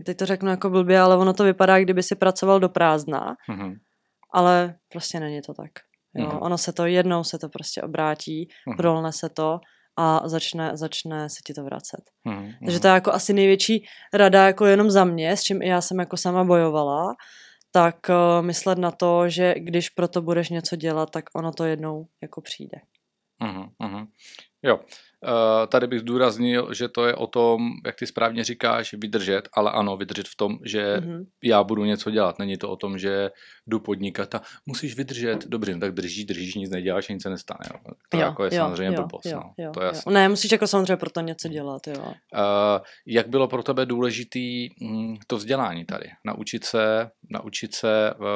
teď to řeknu jako blbě, ale ono to vypadá, kdyby si pracoval do prázdna, mm-hmm. ale prostě není to tak. Jo? Mm-hmm. Ono se to jednou se to prostě obrátí, mm-hmm. prolne se to a začne, začne se ti to vracet. Mm-hmm. Takže mhm. to je jako asi největší rada jako jenom za mě, s čím i já jsem jako sama bojovala, tak uh, myslet na to, že když proto budeš něco dělat, tak ono to jednou jako přijde. Mm-hmm. Jo. Eh, tady bych zdůraznil, že to je o tom, jak ty správně říkáš, vydržet, ale ano, vydržet v tom, že mm-hmm. já budu něco dělat. Není to o tom, že jdu podnikat a musíš vydržet. Dobře, no tak držíš, držíš, nic neděláš, nic se nestane. Jo. To jo, jako je jo, samozřejmě jo, blbost. Jo, no. jo, to je jo. Ne, musíš jako samozřejmě pro to něco dělat. Jo. Uh, jak bylo pro tebe důležité hm, to vzdělání tady? Naučit se, naučit se uh,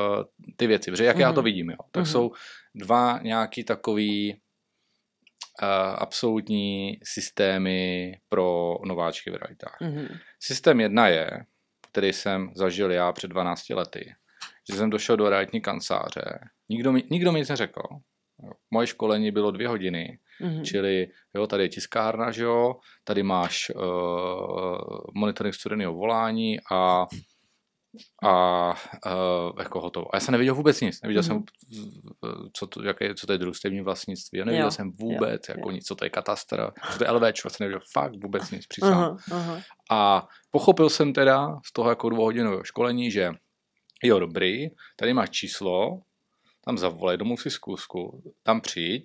ty věci. Protože jak mm-hmm. já to mhm. vidím, jo, tak mm-hmm. jsou dva nějaký takový absolutní systémy pro nováčky v realitách. Mm-hmm. Systém jedna je, který jsem zažil já před 12 lety, že jsem došel do realitní kanceláře, nikdo mi, nikdo mi nic neřekl, Moje školení bylo dvě hodiny, mm-hmm. čili jo, tady je tiskárna, že jo, tady máš uh, monitoring studeného volání a a uh, jako hotovo. A já jsem neviděl vůbec nic, neviděl mm-hmm. jsem, mhm. eh, co to, jaké, co to je družstevní vlastnictví, já neviděl jo, jsem vůbec jo, jako jo. nic, co to je katastr, co to je LV, já jsem neviděl fakt vůbec nic, přísahám. A pochopil jsem teda z toho jako dvouhodinového školení, že jo, dobrý, tady máš číslo, tam zavolej, domů si zkusku, tam přijď,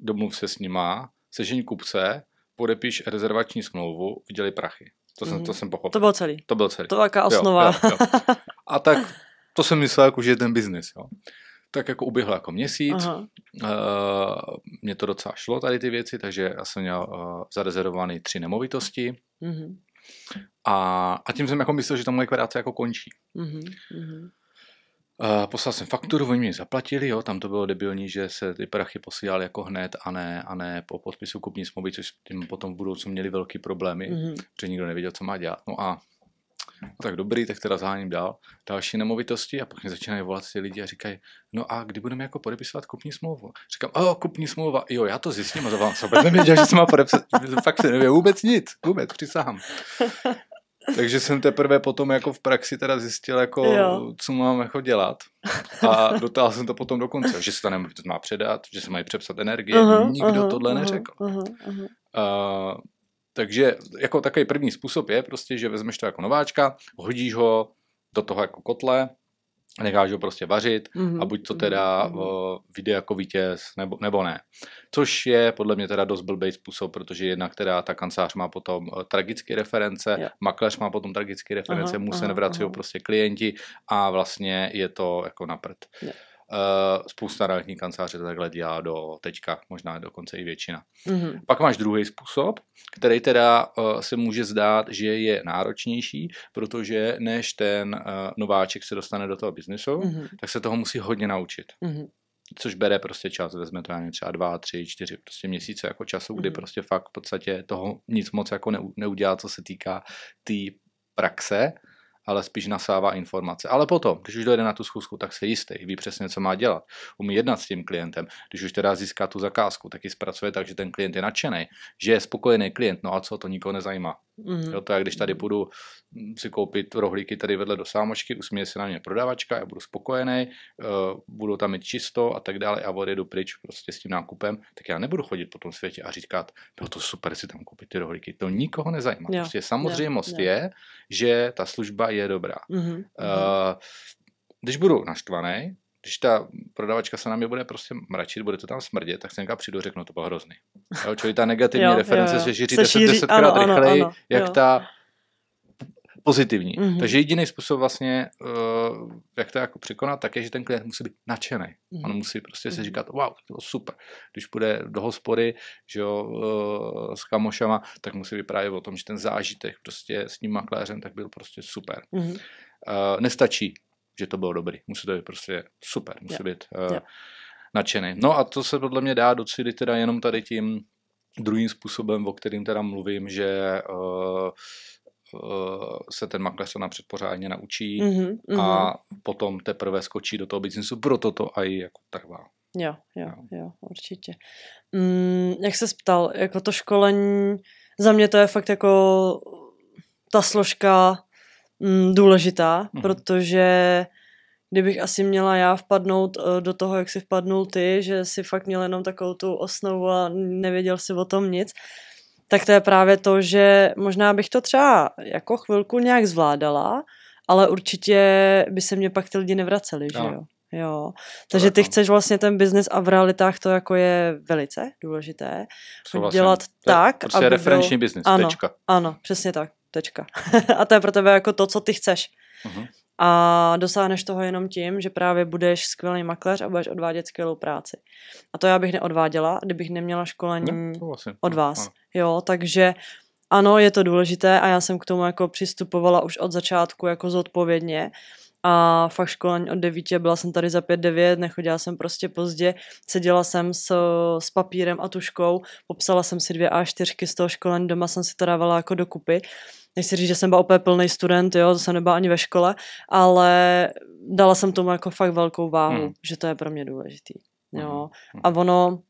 domluv se s nima, sežení kupce, podepíš rezervační smlouvu, vydělej prachy. To jsem, mm-hmm. to mhm. jsem pochopil. To bylo celý. To byl celý. To byla jaká osnova. Jo, jo, jo. A tak to jsem myslel jako, že je ten biznis, jo. Tak jako uběhl jako měsíc, Aha. Uh, mě to docela šlo tady ty věci, takže já jsem měl uh, zarezervovaný tři nemovitosti mm-hmm. a, a tím jsem jako myslel, že ta moje kvadrace jako končí. Mm-hmm. Uh, poslal jsem fakturu, oni mi zaplatili, jo, tam to bylo debilní, že se ty prachy posílali jako hned a ne, a ne po podpisu kupní smlouvy, což tím potom v budoucnu měli velký problémy, mm-hmm. protože nikdo nevěděl, co má dělat. No a tak dobrý, tak teda zháním dál další nemovitosti a pak mě začínají volat ty lidi a říkají, no a kdy budeme jako podepisovat kupní smlouvu? Říkám, o, kupní smlouva, jo, já to zjistím a vám. se, vůbec nevěděl, že jsem má podepsat, *laughs* fakt se nevěděl vůbec nic, vůbec, přisahám. Takže jsem teprve potom jako v praxi teda zjistil, jako, co mám jako dělat. A dotáhl jsem to potom do konce, že se ta nemovitost má předat, že se mají přepsat energie. Uh-huh, Nikdo uh-huh, tohle uh-huh, neřekl. Uh-huh, uh-huh. A, takže jako takový první způsob je prostě, že vezmeš to jako nováčka, hodíš ho do toho jako kotle necháš ho prostě vařit mm-hmm. a mhm, buď to mhm, teda mm-hmm. vyjde jako vítěz nebo, nebo ne. Což je podle mě teda dost blbý způsob, protože jednak teda ta kancelář má potom uh, tragické reference, yeah. makléř má potom tragické reference, aha, mu se nevracují prostě klienti a vlastně je to jako na prd. Yeah. Eh, spousta realitní kanceláře to takhle dělá do teďka, možná dokonce i většina. Mm-hmm. Pak máš druhý způsob, který teda eh, se může zdát, že je náročnější, protože než ten eh, nováček se dostane do toho biznesu, mm-hmm. tak se toho musí hodně naučit. Mm-hmm což bere prostě čas, vezme to třeba dva, tři, čtyři prostě měsíce jako času, kdy mm-hmm. prostě fakt v podstatě toho nic moc jako neudělá, co se týká té tý praxe, ale spíš nasává informace. Ale potom, když už dojde na tu schůzku, tak se jistý, ví přesně, co má dělat, umí jednat s tím klientem. Když už teda získá tu zakázku, tak ji zpracuje tak, že ten klient je nadšený, že je spokojený klient, no a co, to nikoho nezajímá. Mm-hmm. Jo, to je, když tady budu mm, si koupit rohlíky tady vedle do sámočky, usměje se na mě prodavačka, já budu spokojený, eh, budu tam mít čisto a tak dále a odjedu pryč prostě s tím nákupem, tak já nebudu chodit po tom světě a říkat, bylo to super si tam koupit ty rohlíky, to nikoho nezajímá. Jo, prostě samozřejmost jo, jo. je, že ta služba je je dobrá. Mm-hmm. Eh, když budu naštvaný, když ta prodavačka se na mě bude prostě mračit, bude to tam smrdět, tak se někam přijdu a řeknu, to bylo hrozný. Jo, čili ta negativní jo, reference jo, jo. se šíří desetkrát rychleji, ano, ano, jak jo. ta pozitivní. Mm-hmm. Takže jediný způsob vlastně, uh, jak to jako překonat, tak je, že ten klient musí být nadšený. Mm-hmm. On musí prostě mm-hmm. si mhm. říkat, wow, to bylo super. Když půjde do hospody že jo, uh, s kamošama, tak musí vyprávět o tom, že ten zážitek prostě s tím makléřem tak byl prostě super. Mm-hmm. Uh, nestačí, že to bylo dobrý. Musí to být prostě super. Musí yeah. být uh, yeah. nadšený. No a to se podle mě dá docílit teda jenom tady tím druhým způsobem, o kterým teda mluvím, že uh, Eh, se ten makléř na předpořádně naučí mm-hmm, a mhm. potom teprve skočí do toho biznisu, proto to aj jako trvá. Jo, jo, jo, jo určitě. Mm, jak se ptal, jako to školení, za mě to je fakt jako ta složka mm, důležitá, mm-hmm. protože kdybych asi měla já vpadnout eh, do toho, jak si vpadnul ty, že si fakt měl jenom takovou tu osnovu a nevěděl si o tom nic, tak to je právě to, že možná bych to třeba jako chvilku nějak zvládala, ale určitě by se mě pak ty lidi nevraceli, no. že jo? Jo, takže ty chceš vlastně ten biznis a v realitách to jako je velice důležité. Souhlasím. Dělat tak, prostě aby referenční byl... biznis, ano, tečka. Ano, přesně tak, tečka. *laughs* a to je pro tebe jako to, co ty chceš. Uh-huh. A dosáhneš toho jenom tím, že právě budeš skvělý makléř a budeš odvádět skvělou práci. A to já bych neodváděla, kdybych neměla školení ne, vlastně. od no, vás. Ano. Jo, takže ano, je to důležité a já jsem k tomu jako přistupovala už od začátku jako zodpovědně a fakt školení od 9, byla jsem tady za 5-9, nechodila jsem prostě pozdě, seděla jsem s, s papírem a tuškou, popsala jsem si dvě A4 z toho školení, doma jsem si to dávala jako dokupy nechci říct, že jsem byla úplně plný student, jo, to jsem nebyla ani ve škole, ale dala jsem tomu jako fakt velkou váhu, hmm. že to je pro mě důležitý. Jo. Hmm. A ono,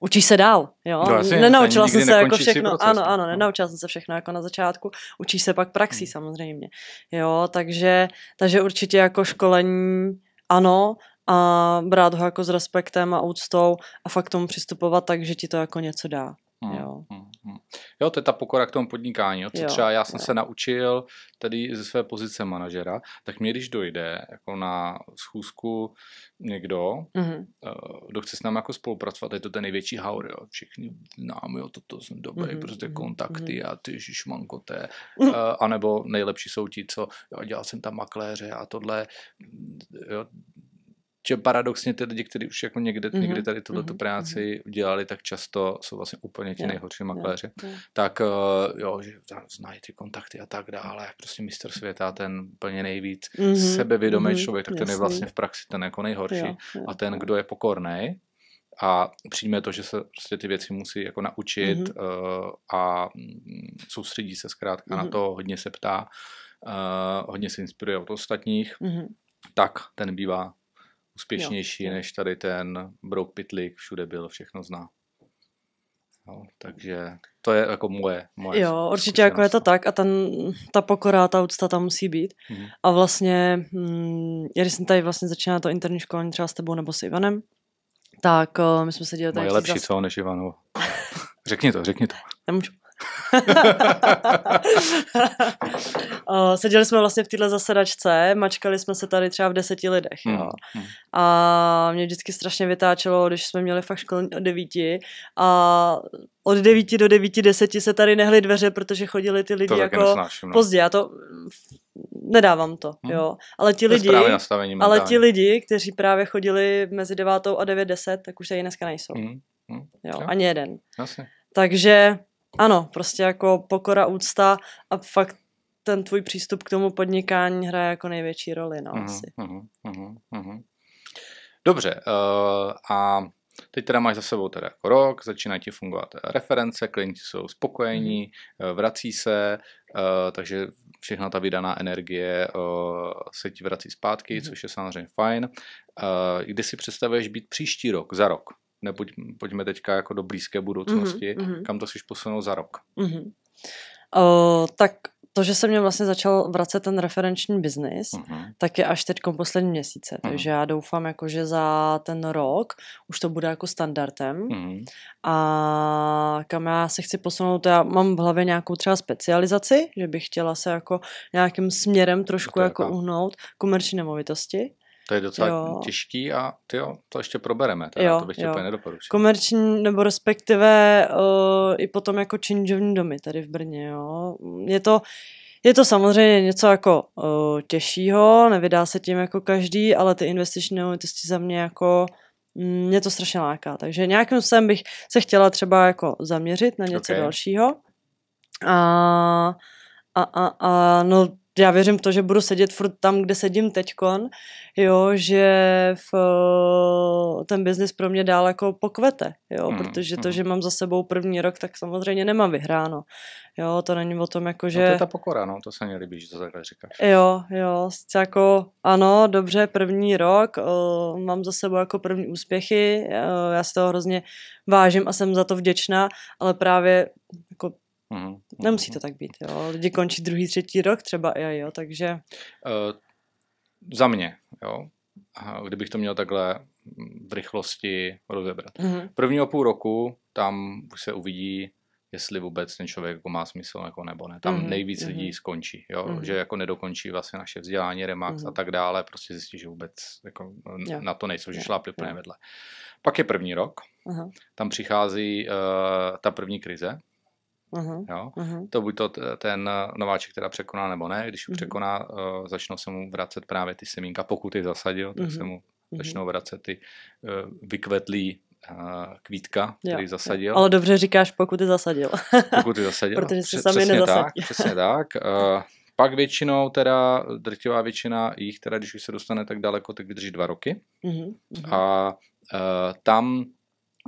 učí se dál, jo. No, jasně, nenaučila jsem se jako všechno, proces, ano, no. ano, nenaučila jsem se všechno jako na začátku, Učí se pak praxí hmm. samozřejmě, jo, takže, takže určitě jako školení, ano, a brát ho jako s respektem a úctou a fakt tomu přistupovat tak, že ti to jako něco dá. Hmm, jo. Hmm, hmm. jo, to je ta pokora k tomu podnikání. Jo. Co jo, třeba já jsem jo. se naučil tady ze své pozice manažera, tak mě když dojde jako na schůzku někdo, mm-hmm. kdo chce s námi jako spolupracovat, je to ten největší haur, jo. všichni nám, jo, toto jsem dobrý, mm-hmm. prostě mhm, kontakty mm-hmm. a ty šišmanko, té, mm-hmm. uh, eh, anebo nejlepší jsou ti, co, jo, dělal jsem tam makléře a tohle, jo, že paradoxně ty lidi, kteří už jako někde, mm-hmm. někdy tady tuto mm-hmm. práci mhm. dělali, tak často jsou vlastně úplně ti yeah. nejhorší makléři. Yeah. Tak uh, jo, že znají ty kontakty a tak dále. Prostě mistr světa, ten plně nejvíc mm-hmm. sebevědomý mm-hmm. člověk, tak ten je vlastně v praxi ten jako nejhorší. Jo, A ten, kdo je pokorný, a přijme to, že se prostě ty věci musí jako naučit mm-hmm. uh, a mm, soustředí se zkrátka mm-hmm. na mhm. to, hodně se ptá, uh, hodně se inspiruje od ostatních, mm-hmm. tak ten bývá úspěšnější jo. než tady ten Broke Pitlick, všude byl, všechno zná. No, takže to je jako moje. moje jo, určitě jako je to tak a ten, ta pokora, ta úcta tam musí být. Mm-hmm. A vlastně, mm, když jsem tady vlastně začínala to interní školení třeba s tebou nebo s Ivanem, tak eh, my jsme se dělali... Moje lepší, zas... co, než Ivanu. *laughs* řekni to, řekni to. Nemůžu. *laughs* Eh, seděli jsme vlastně v této zasedačce, mačkali jsme se tady třeba v deseti lidech. Hmm. Jo. No, hm. A mě vždycky strašně vytáčelo, když jsme měli fakt školní od devíti a od devíti do devíti deseti se tady nehly dveře, protože chodili ty lidi to jako nesnáším, no. pozdě. Já to nedávám to, hmm. jo. Ale ti lidi, ale ti lidi, kteří právě chodili mezi devátou a devět deset, tak už tady dneska nejsou. Hmm. Hmm. Jo, jo, ani jeden. Jasně. Takže ano, prostě jako pokora, úcta a fakt ten tvůj přístup k tomu podnikání hraje jako největší roli, no, uh-huh, asi. Uh-huh, uh-huh. Dobře, uh, a Teď teda máš za sebou teda jako rok, začínají ti fungovat reference, klienti jsou spokojení, eh, vrací se, eh, takže všechna ta vydaná energie se ti vrací zpátky, což je samozřejmě fajn. Kdy si představuješ být příští rok, za rok? nepoď, pojďme teďka jako do blízké budoucnosti, mm-hmm. kam to chceš posunul za rok? Mm-hmm. Uh, tak to, že se mě vlastně začal vracet ten referenční biznis, uh-huh. tak je až teď poslední měsíce. Uh-huh. Takže já doufám, jako, že za ten rok už to bude jako standardem. Uh-huh. A kam já se chci posunout, já mám v hlavě nějakou třeba specializaci, že bych chtěla se jako nějakým směrem trošku jako uhnout komerční nemovitosti. To je docela jo. těžký a ty jo, to ještě probereme, teda jo, to bych tě úplně nedoporučil. Komerční, nebo respektive uh, i potom jako činžovní domy tady v Brně, jo. Je to, je to samozřejmě něco jako uh, těžšího, nevydá se tím jako každý, ale ty investiční nemovitosti za mě jako mm, mě to strašně láká. Takže nějakým způsobem bych se chtěla třeba jako zaměřit na něco okay. dalšího. A, a, a, a no já věřím to, že budu sedět furt tam, kde sedím teďkon, jo, že v, ten biznis pro mě dál jako pokvete, jo, mm, protože to, mm. že mám za sebou první rok, tak samozřejmě nemám vyhráno, jo, to není o tom jako, no, že... No to je ta pokora, no, to se mi líbí, že to takhle říkáš. Jo, jo, jako ano, dobře, první rok, uh, mám za sebou jako první úspěchy, uh, já si toho hrozně vážím a jsem za to vděčná, ale právě jako Mm-hmm. Nemusí no, mm-hmm. to tak být, jo. Lidi končí druhý, třetí rok třeba, jo, jo, takže... Uh, za mě, jo, kdybych to měl takhle v rychlosti rozebrat. Mm-hmm. Prvního půl roku tam už se uvidí, jestli vůbec ten člověk jako má smysl jako nebo ne. Tam mm-hmm. nejvíc mm-hmm. lidí skončí, jo? Mm-hmm. že jako nedokončí vlastně naše vzdělání, remax mm-hmm. a tak dále, prostě zjistí, že vůbec jako na to nejsou, že šlápli úplně vedle. Pak je první rok, uh tam přichází uh, ta první krize, Uh-huh. Jo? Uh-huh. To buď to ten eh, nováček teda překoná nebo ne, když ho mhm. uh-huh. překoná, eh, začnou se mu vracet právě ty semínka, pokud je zasadil, tak uh-huh. se mhm. mu mhm. začnou vracet ty uh, vykvetlý kvítka, který jo, zasadil. Jo. Ale dobře říkáš, pokud je zasadil. *laughs* pokud je zasadil. Protože jsi Přes, sami přesně nezasadil. Tak, přesně tak. Uh, pak většinou teda, drtivá většina jich teda, když už se dostane tak daleko, tak vydrží dva roky. Mm-hmm. A uh, tam,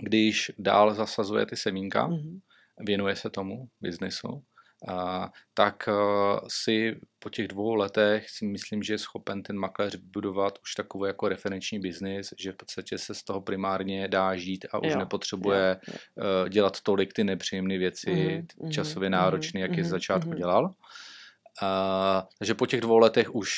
když dál zasazuje ty semínka, mm-hmm věnuje se tomu biznesu, a, tak a, eh, si po těch dvou letech si myslím, že je schopen ten makléř vybudovat už takový jako referenční biznis, že v podstatě se z toho primárně dá žít a už jo, nepotřebuje jo, jo. Eh, dělat tolik ty nepříjemné věci, mm-hmm, časově mm-hmm, náročné, jak mm-hmm, je z mhm, začátku mm-hmm. dělal. A, eh, takže po těch dvou letech už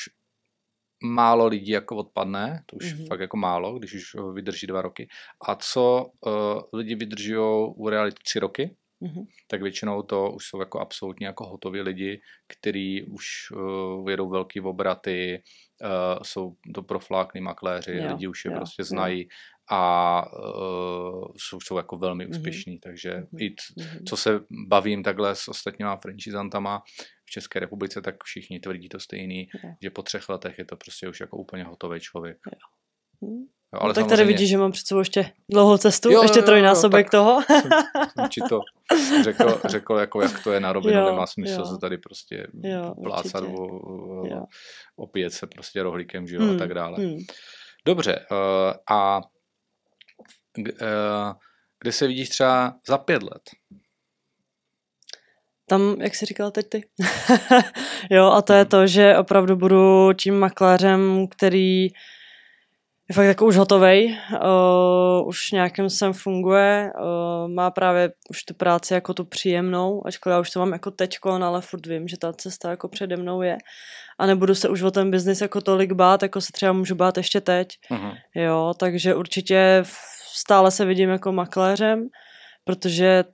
málo lidí jako odpadne, to už mm-hmm. fakt jako málo, když už vydrží dva roky. A co uh, lidi vydržují u reality tři roky, mm-hmm. tak většinou to už jsou jako absolutně jako hotoví lidi, kteří už uh, jedou velký obraty, uh, jsou to proflákní makléři, jo, lidi už je jo, prostě jo. znají a uh, jsou, jsou jako velmi mm-hmm. úspěšní, mm-hmm. takže mm-hmm. i t, mm-hmm. co se bavím takhle s ostatníma franchisantama v České republice, tak všichni tvrdí to stejný, okay. že po třech letech je to prostě už jako úplně hotový člověk. Jo. Mm. Jo, no ale no, tak samozřejmě... tady vidíš, že mám před sebou ještě dlouhou cestu, jo, ještě jo, jo, trojnásobek jo, toho. jsem to řekl, *laughs* řekl jako jak to je na jo, nemá smysl jo. se tady prostě jo, plácat o, o, opět se prostě rohlíkem, že jo, hmm, a tak dále. Hmm. Dobře, uh, a uh, kde se vidíš třeba za pět let? Tam, jak jsi říkal teď ty. *laughs* jo, a to je hmm. to, že opravdu budu tím makléřem, který je fakt jako už hotovej, uh, už nějakým sem funguje, uh, má právě už tu práci jako tu příjemnou, ačkoliv já už to mám jako teďko, no, ale furt vím, že ta cesta jako přede mnou je a nebudu se už o ten biznis jako tolik bát, jako se třeba můžu bát ještě teď, uh-huh. jo, takže určitě stále se vidím jako makléřem, protože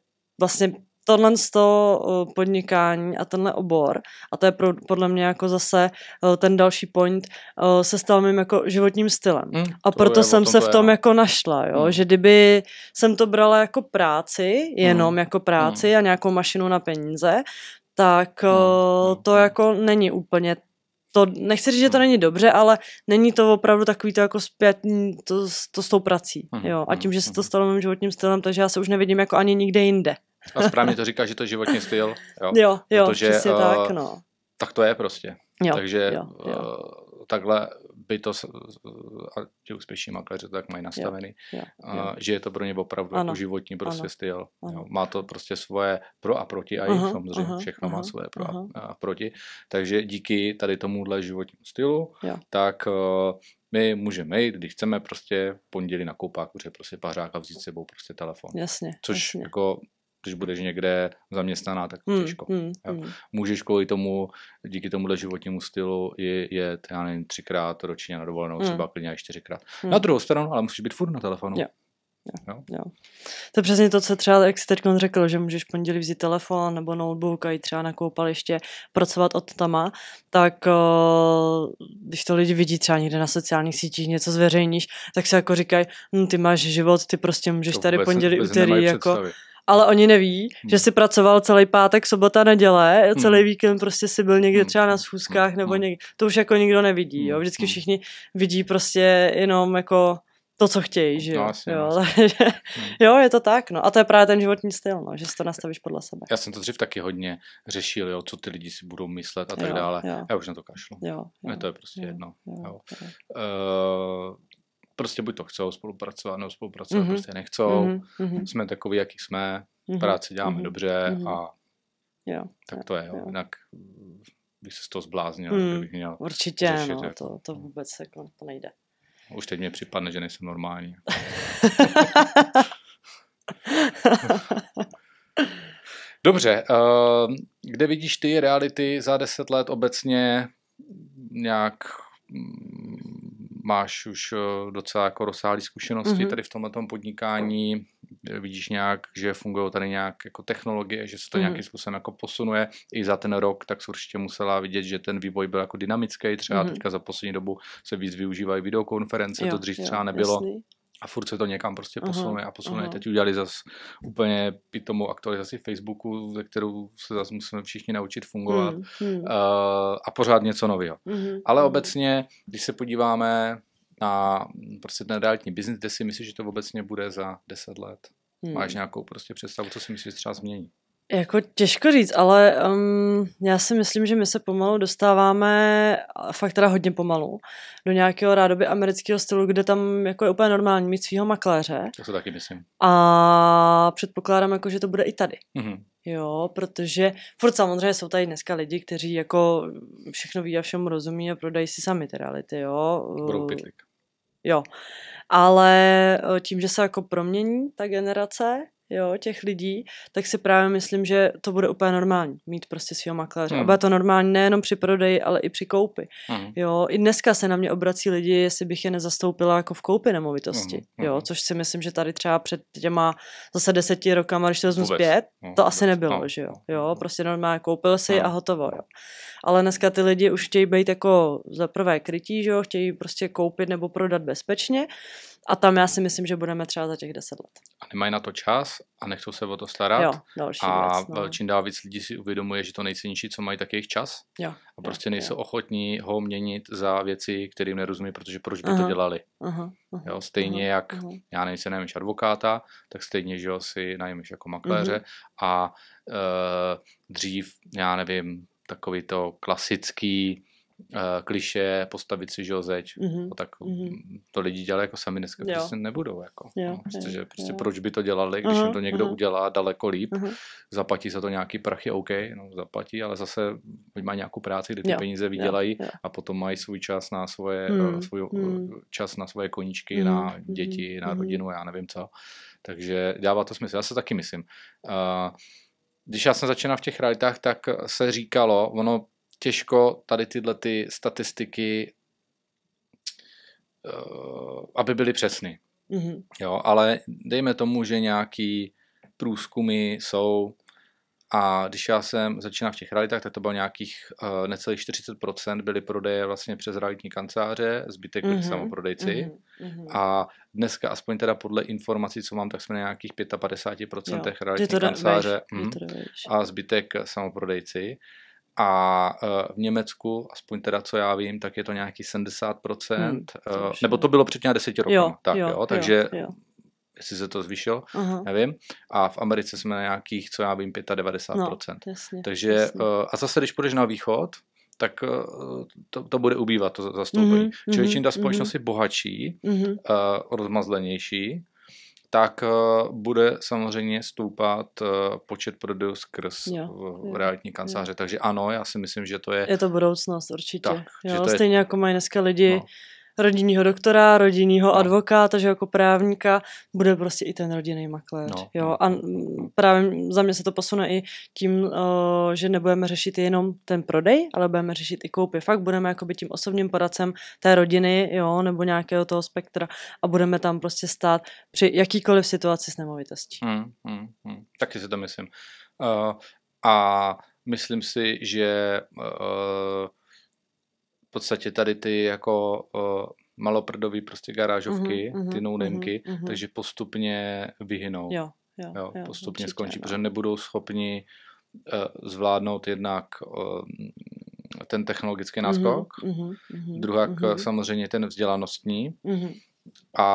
vlastně tohle to eh, podnikání a tenhle obor, a to je pro, podle mě jako zase eh, ten další point, eh, se stal mým jako životním stylem. Hmm, a proto jsem se v tom je. No. jako našla, jo? Hmm. že kdyby jsem to brala jako práci, jenom hmm. jako práci hmm. a nějakou mašinu na peníze, tak hmm, hmm. to hmm. jako není úplně to, nechci říct, že to hmm. není dobře, ale není to opravdu takový to jako zpět to, to s tou prací, jo, a tím, že se to stalo mým životním stylem, takže já se už nevidím jako ani nikde jinde. A správně to říkáš, že to je životní styl. Jo, jo, jo Protože, přesně uh, tak, eh, no. Tak to je prostě. Jo, Takže jo, jo. Uh, takhle by to, a ti úspěšní makléři tak mají nastavený, jo, jo, eh, jo. že je to pro ně opravdu jako ano, jako životní prostě ano, styl. Ano. Má to prostě svoje pro a proti, a uh-huh, samozřejmě uh-huh, všechno uh-huh, má svoje pro uh-huh. a proti. Takže díky tady tomuhle životnímu stylu, jo. tak uh, my můžeme jít, když chceme prostě v pondělí na koupáku, že prostě pařák a vzít sebou prostě telefon. Jasně. Což jasně. jako když budeš někde zaměstnaná, tak mm, těžko. Mm, jo. Mm. Můžeš kvůli tomu, díky tomuhle životnímu stylu je, jet, já nevím, třikrát ročně na dovolenou, mm. třeba klidně i čtyřikrát. Mm. Na druhou stranu, ale musíš být furt na telefonu. Jo. Jo, jo. To je přesně to, co třeba, jak jsi teď řekl, že můžeš pondělí vzít telefon nebo notebook a jít třeba na koupaliště pracovat od tama, tak eh, když to lidi vidí třeba někde na sociálních sítích, něco zveřejníš, tak se jako říkají, hm, ty máš život, ty prostě můžeš to tady pondělí, úterý, jako... Představit ale oni neví, hmm. že si pracoval celý pátek, sobota, neděle, hmm. celý hmm. víkend prostě si byl někde hmm. třeba na schůzkách hmm. nebo někde, to už jako nikdo nevidí, jo, vždycky všichni vidí prostě jenom jako to, co chtějí, no, že jo. No, jo, no, asi. jo, je to tak, no. A to je právě ten životní styl, no, že si to nastavíš podle sebe. Já jsem to dřív taky hodně řešil, jo, co ty lidi si budou myslet a tak jo, dále. Jo. Já už na to kašlu. Jo, jo, to je prostě jo, jedno. Jo, jo. Jo. Uh, prostě buď to chcou spolupracovat, nebo spolupracovat mm-hmm. prostě nechcou. Mm-hmm. Jsme takový, jaký jsme, mm-hmm. práci děláme mm-hmm. dobře mm-hmm. a jo, tak to je. Jo. Jinak mm, bych se z toho zbláznil, mm, kdybych měl Určitě, řešit, no, jako. to, to vůbec jako, to nejde. Už teď mě připadne, že nejsem normální. *laughs* Dobře, ehm, kde vidíš ty reality za deset let obecně nějak mm, máš už eh, docela jako rozsáhlé zkušenosti mm-hmm. tady v tomhle podnikání, eh, vidíš nějak, že fungují tady nějak jako technologie, že se to mm-hmm. nějakým mhm. způsobem jako posunuje. I za ten rok tak jsi určitě musela vidět, že ten vývoj byl jako dynamický, třeba mm-hmm. teďka za poslední dobu se víc využívají videokonference, jo, to dřív jo, třeba nebylo. Jasný. A furt se to někam prostě posune uh-huh, a posune. Uh-huh. Teď udělali zase úplně pitomou aktualizaci Facebooku, ve kterou se zase musíme všichni naučit fungovat. Uh-huh. Uh, a pořád něco nového. Uh-huh. Mhm, Ale uh-huh. obecně, když se podíváme na mm, prostě ten realitní biznis, kde si myslíš, že to obecně bude za 10 let? Hmm. Máš nějakou prostě představu, co si myslíš, že třeba změní? Jako těžko říct, ale um, já si myslím, že my se pomalu dostáváme, fakt teda hodně pomalu, do nějakého rádoby amerického stylu, kde tam jako je úplně normální mít svého makléře. To se taky myslím. A předpokládám, jako, že to bude i tady. Mm-hmm. Jo, protože furt samozřejmě jsou tady dneska lidi, kteří jako všechno ví a všemu rozumí a prodají si sami ty reality, jo. Budou Jo, ale eh, tím, že se jako promění ta generace, jo, těch lidí, tak si právě myslím, že to bude úplně normální mít prostě svého makléře. Hmm. A bude to normální nejenom při prodeji, ale i při koupi. Hmm. Jo, i dneska se na mě obrací lidi, jestli bych je nezastoupila jako v koupi nemovitosti. Hmm. Jo, hmm. což si myslím, že tady třeba před těma zase deseti rokama, když to vezmu zpět, no, to asi vůbec. nebylo, no. že jo. Jo, prostě normálně koupil si no. a hotovo, jo. Ale dneska ty lidi už chtějí být jako za prvé krytí, že jo, chtějí prostě koupit nebo prodat bezpečně. A tam já si myslím, že budeme třeba za těch deset let. A nemají na to čas a nechcou se o to starat. Jo, další a věc, no. čím dál víc lidí si uvědomuje, že to nejcennější, co mají, tak jejich čas. Jo, a prostě jo, nejsou jo. ochotní ho měnit za věci, kterým nerozumí, protože proč by uh-huh, to dělali. uh-huh, jo, stejně uh-huh, jak uh-huh. já nejsem si najmeš advokáta, tak stejně, že jo, si najmeš jako makléře. Uh-huh. A uh, dřív, já nevím, takový to klasický Eh, kliše, postavit si žozeč, mm-hmm. tak mm-hmm. to lidi dělají jako sami dneska jo. prostě nebudou. Jako, jo, no, prostě, že, prostě jo. proč by to dělali, když uh-huh, jim to někdo uh-huh. udělá daleko líp, uh-huh. zaplatí se to nějaký prachy, OK, no zaplatí, ale zase má nějakou práci, kde ty jo, peníze vydělají jo, jo. a potom mají svůj čas na svoje, mm, svůj mm. čas na svoje koničky, mm, na hmm, děti, mm, na hmm. rodinu, já nevím co. Takže dává to smysl. Já se taky myslím. Uh, když já jsem začínal v těch realitách, tak se říkalo, ono těžko tady tyhle ty statistiky, eh, aby byly přesny. Mm-hmm. Jo, ale dejme tomu, že nějaký průzkumy jsou a když já jsem začínal v těch realitách, tak to bylo nějakých uh, necelých 40% byly prodeje vlastně přes realitní kanceláře, zbytek byli mm-hmm. samoprodejci. Mm-hmm. mm-hmm. A dneska aspoň teda podle informací, co mám, tak jsme na nějakých 55% jo, realitní kanceláře mm, a zbytek samoprodejci a e, v Německu, aspoň teda co já vím, tak je to nějaký 70%, hmm, e, to nebo to bylo před nějak 10 roky, jo, tak jo, jo takže jo. jestli se to zvýšilo, Aha. nevím. A v Americe jsme na nějakých, co já vím, 95%. No, jasně, takže, jasně. E, a zase, když půjdeš na východ, tak to, to bude ubývat, to zastoupení. Mm-hmm, Čili čím ta mhm, společnost mm-hmm. je bohatší, mm-hmm. uh, rozmazlenější, tak eh, bude samozřejmě stoupat eh, počet prodejů skrz jo, v realitní kanceláře. Jo. Takže ano, já si myslím, že to je... Je to budoucnost určitě. Tak, jo, stejně je... jako mají dneska lidi... No rodinného doktora, rodinného no. advokáta, že jako právníka bude prostě i ten rodinný makléř. No. Jo? No. A právě za mě se to posune i tím, eh, že nebudeme řešit jenom ten prodej, ale budeme řešit i koupě. Fakt budeme jako tím osobním poradcem té rodiny, jo, nebo nějakého toho spektra a budeme tam prostě stát při jakýkoliv situaci s nemovitostí. Mm, mm, mm. Taky si to myslím. Uh, a myslím si, že uh, podstatě tady ty jako uh, maloprdový prostě garážovky, mm-hmm, ty nounemky, mm-hmm, mhm, takže postupně vyhynou. Jo, jo, jo, jo postupně určitě, skončí, no. protože nebudou schopni uh, zvládnout jednak uh, ten technologický mhm, náskok, mm-hmm, mm-hmm, druhá mm-hmm. samozřejmě ten vzdělanostní mm-hmm. a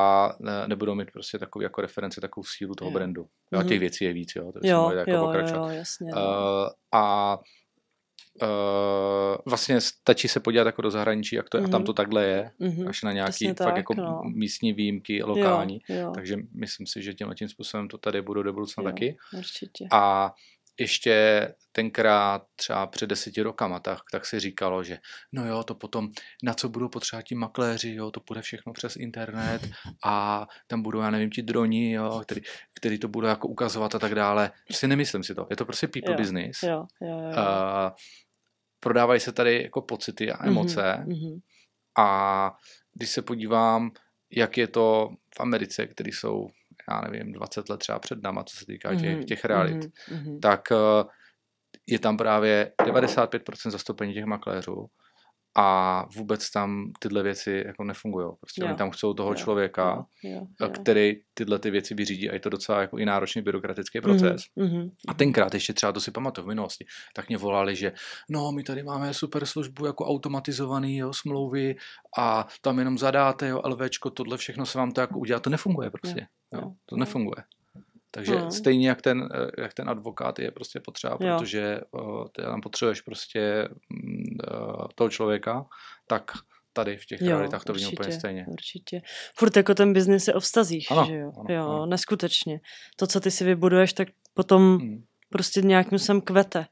e, nebudou mít prostě takovou jako referenci, takovou sílu toho jo. brandu. Jo, mm-hmm. těch věcí je víc, jo, to jo, jako jo, Jo, jasně, uh, a uh, vlastně stačí se podívat jako do zahraničí, jak to mm-hmm. a tam mhm. to takhle je, mm-hmm. až na nějaký tak, fakt jako no. místní výjimky, lokální, jo, jo. takže myslím si, že tímhle tím způsobem to tady budou do budoucna jo, taky. Určitě. A ještě tenkrát třeba před deseti rokama, tak, tak si říkalo, že no jo, to potom, na co budou potřebovat ti makléři, jo, to bude všechno přes internet a tam budou, já nevím, ti droni, jo, který, který to budou jako ukazovat a tak dále. Prostě nemyslím si to. Je to prostě people jo, business. Jo, jo, jo. Uh, prodávají se tady jako pocity a mhm, emoce mm-hmm. a když se podívám, jak je to v Americe, který jsou já nevím, 20 let třeba před náma, co se týká těch, mm-hmm. těch realit, mm-hmm. tak eh, je tam právě 95% zastoupení těch makléřů a vůbec tam tyhle věci jako nefungují. Prostě jo. oni tam chcou toho jo. člověka, jo. Eh, jo. který tyhle ty věci vyřídí a je to docela jako i náročný byrokratický mhm, proces. Mm-hmm. A mhm. tenkrát ještě třeba to si pamatuju v minulosti, tak mě volali, že no my tady máme super službu jako automatizovaný jo, smlouvy a tam jenom zadáte jo, LVčko, tohle všechno se vám to jako udělá, to nefunguje prostě. Jo. Jo? To nefunguje. Takže hmm. stejně jak ten, eh, jak ten advokát je prostě potřeba, jo. protože uh, ty tam potřebuješ prostě uh, toho člověka, tak tady v těch realitách to vidím úplně stejně. Určitě. Furt jako ten biznis je o vztazích, ano, že jo? Ano, jo, ano. neskutečně. To, co ty si vybuduješ, tak potom hmm. prostě nějakým sem kvete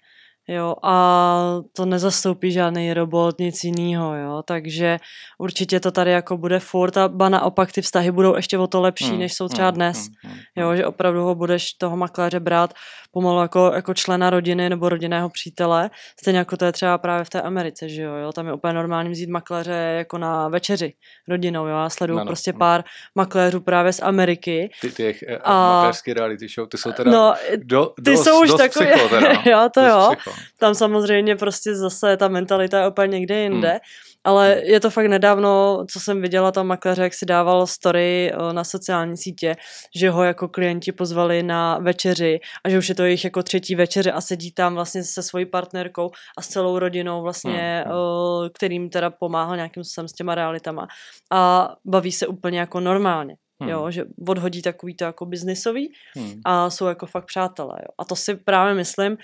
jo, a to nezastoupí žádný robot, nic jiného, jo, takže určitě to tady jako bude furt a ba naopak ty vztahy budou ještě o to lepší, hmm, než jsou hmm, třeba dnes, hmm, jo, že opravdu ho budeš toho makléře brát pomalu jako, jako člena rodiny nebo rodinného přítele, stejně jako to je třeba právě v té Americe, že jo, jo tam je úplně normální vzít makléře jako na večeři rodinou, jo, já sleduju no, no, prostě no. pár makléřů právě z Ameriky. Ty, ty jejich eh, a reality show, ty jsou teda no, do, ty dost, jsou už dost takové, psycho, teda, no. *laughs* jo, to jo, psycho. Tam samozřejmě prostě zase ta mentalita je úplně někde jinde. Hmm. Ale hmm. je to fakt nedávno, co jsem viděla tam makléře, jak si dával story eh, na sociální sítě, že ho jako klienti pozvali na večeři a že už je to jejich jako třetí večeře a sedí tam vlastně se svojí partnerkou a s celou rodinou vlastně, hmm. hmm. Eh, kterým teda pomáhal nějakým způsobem s těma realitama a baví se úplně jako normálně. Hmm. Jo, že odhodí takový to jako biznisový hmm. a jsou jako fakt přátelé. Jo. A to si právě myslím,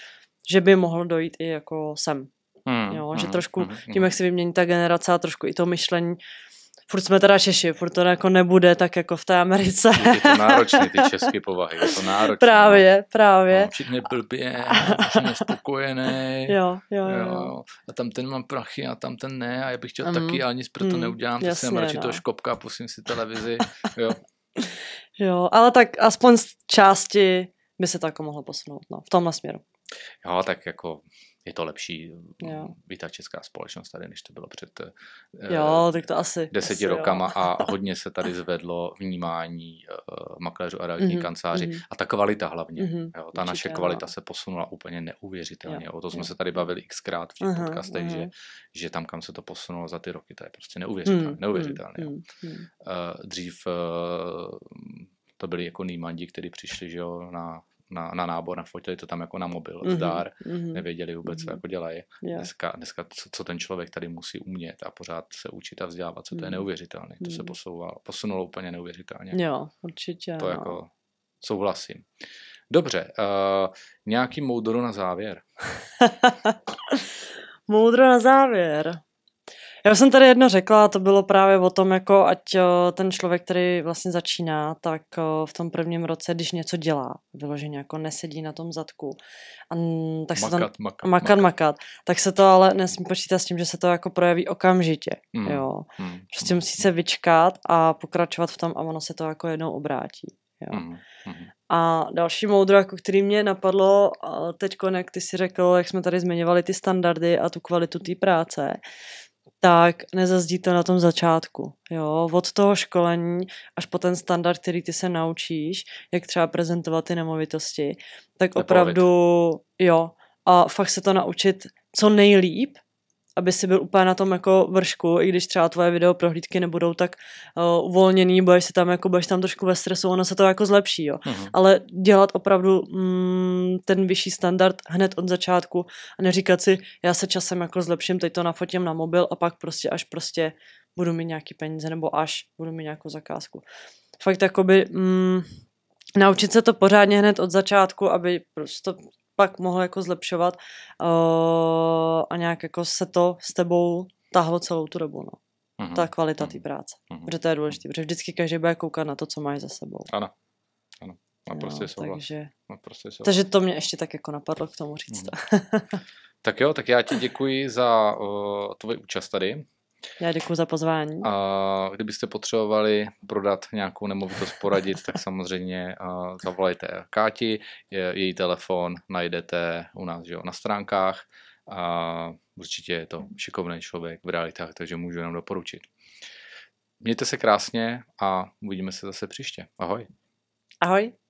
že by mohl dojít i jako sem. Hmm, jo, že hmm, trošku hmm, tím, hmm. jak se vymění ta generace a trošku i to myšlení, furt jsme teda Češi, furt to jako nebude tak jako v té Americe. Je to *laughs* náročné, ty české povahy, je to náročné. Právě, právě. No, všichni blbě, všichni nespokojený. *laughs* jo, jo, jo, jo. A tam ten mám prachy a tam ten ne a já bych chtěl mm, taky, ale nic pro to mm, neudělám, tak jsem radši no. toho škopka a pusím si televizi. *laughs* jo. jo, ale tak aspoň z části by se to jako mohlo posunout, no, v tomhle směru. Jo, tak jako je to lepší mm, jo. i ta česká společnost tady, než to bylo před eh, jo, tak to asi, deseti asi, rokama jo. a *laughs* hodně se tady zvedlo vnímání uh, makléřů a realitní mm-hmm, kanceláři mm-hmm. a ta kvalita hlavně. Mm-hmm, jo, ta určitě, naše kvalita jo. No. se posunula úplně neuvěřitelně. Jo, o to jsme jo. se tady bavili xkrát v těch uh-huh, podcastech, uh-huh. Že, že tam, kam se to posunulo za ty roky, to je prostě neuvěřitelné. Mm, neuvěřitelné mm, jo. Mm, uh, dřív uh, to byli jako nýmandi, kteří přišli že jo, na na, na nábor, nafotili to tam jako na mobil, mm-hmm, zdár, mm-hmm, nevěděli vůbec, mm-hmm. co mhm. jako dělají. Yeah. Dneska, dneska co, co ten člověk tady musí umět a pořád se učit a vzdělávat, co to je mhm. neuvěřitelné. To mm-hmm. se mhm. posouvalo, posunulo úplně neuvěřitelně. Jo, určitě. To no. jako souhlasím. Dobře, uh, nějaký moudro na závěr. *laughs* moudro na závěr. Já jsem tady jedno řekla, a to bylo právě o tom, jako ať eh, ten člověk, který vlastně začíná, tak eh, v tom prvním roce, když něco dělá, vyloženě jako nesedí na tom zadku, a, tak se makat, tam, makat, makat, makat, tak se to ale nesmí počítat s tím, že se to jako projeví okamžitě, mm. jo. Mm. Prostě hmm, musí hmm. se vyčkat a pokračovat v tom a ono se to jako jednou obrátí, jo. Mm. A další moudro, jako který mě napadlo eh, teď, jak ty si řekl, jak jsme tady zmiňovali ty standardy a tu kvalitu té práce, tak nezazdí to na tom začátku. Jo? Od toho školení až po ten standard, který ty se naučíš, jak třeba prezentovat ty nemovitosti, tak opravdu jo. A fakt se to naučit co nejlíp aby si byl úplně na tom jako vršku, i když třeba tvoje video prohlídky nebudou tak uh, uvolněný, budeš se tam jako, budeš tam trošku ve stresu, ono se to jako zlepší, jo. Mm-hmm. Ale dělat opravdu mm, ten vyšší standard hned od začátku a neříkat si, já se časem jako zlepším, teď to nafotím na mobil a pak prostě až prostě budu mít nějaký peníze nebo až budu mít nějakou zakázku. Fakt jakoby mm, naučit se to pořádně hned od začátku, aby prostě pak mohlo jako zlepšovat uh, a nějak jako se to s tebou tahlo celou tu dobu, no. Mm-hmm. Ta kvalita mm-hmm. té práce, mm-hmm. protože to je důležité, protože vždycky každý bude koukat na to, co máš za sebou. Ano, ano. prostě no, souhlas. Takže, naprostě souhlas. takže to mě ještě tak jako napadlo k tomu říct. Mm-hmm. *laughs* tak jo, tak já ti děkuji za uh, tvůj účast tady. Já děkuji za pozvání. A kdybyste potřebovali prodat nějakou nemovitost, poradit, tak samozřejmě zavolejte Káti, její telefon najdete u nás že jo, na stránkách a určitě je to šikovný člověk v realitách, takže můžu jenom doporučit. Mějte se krásně a uvidíme se zase příště. Ahoj. Ahoj.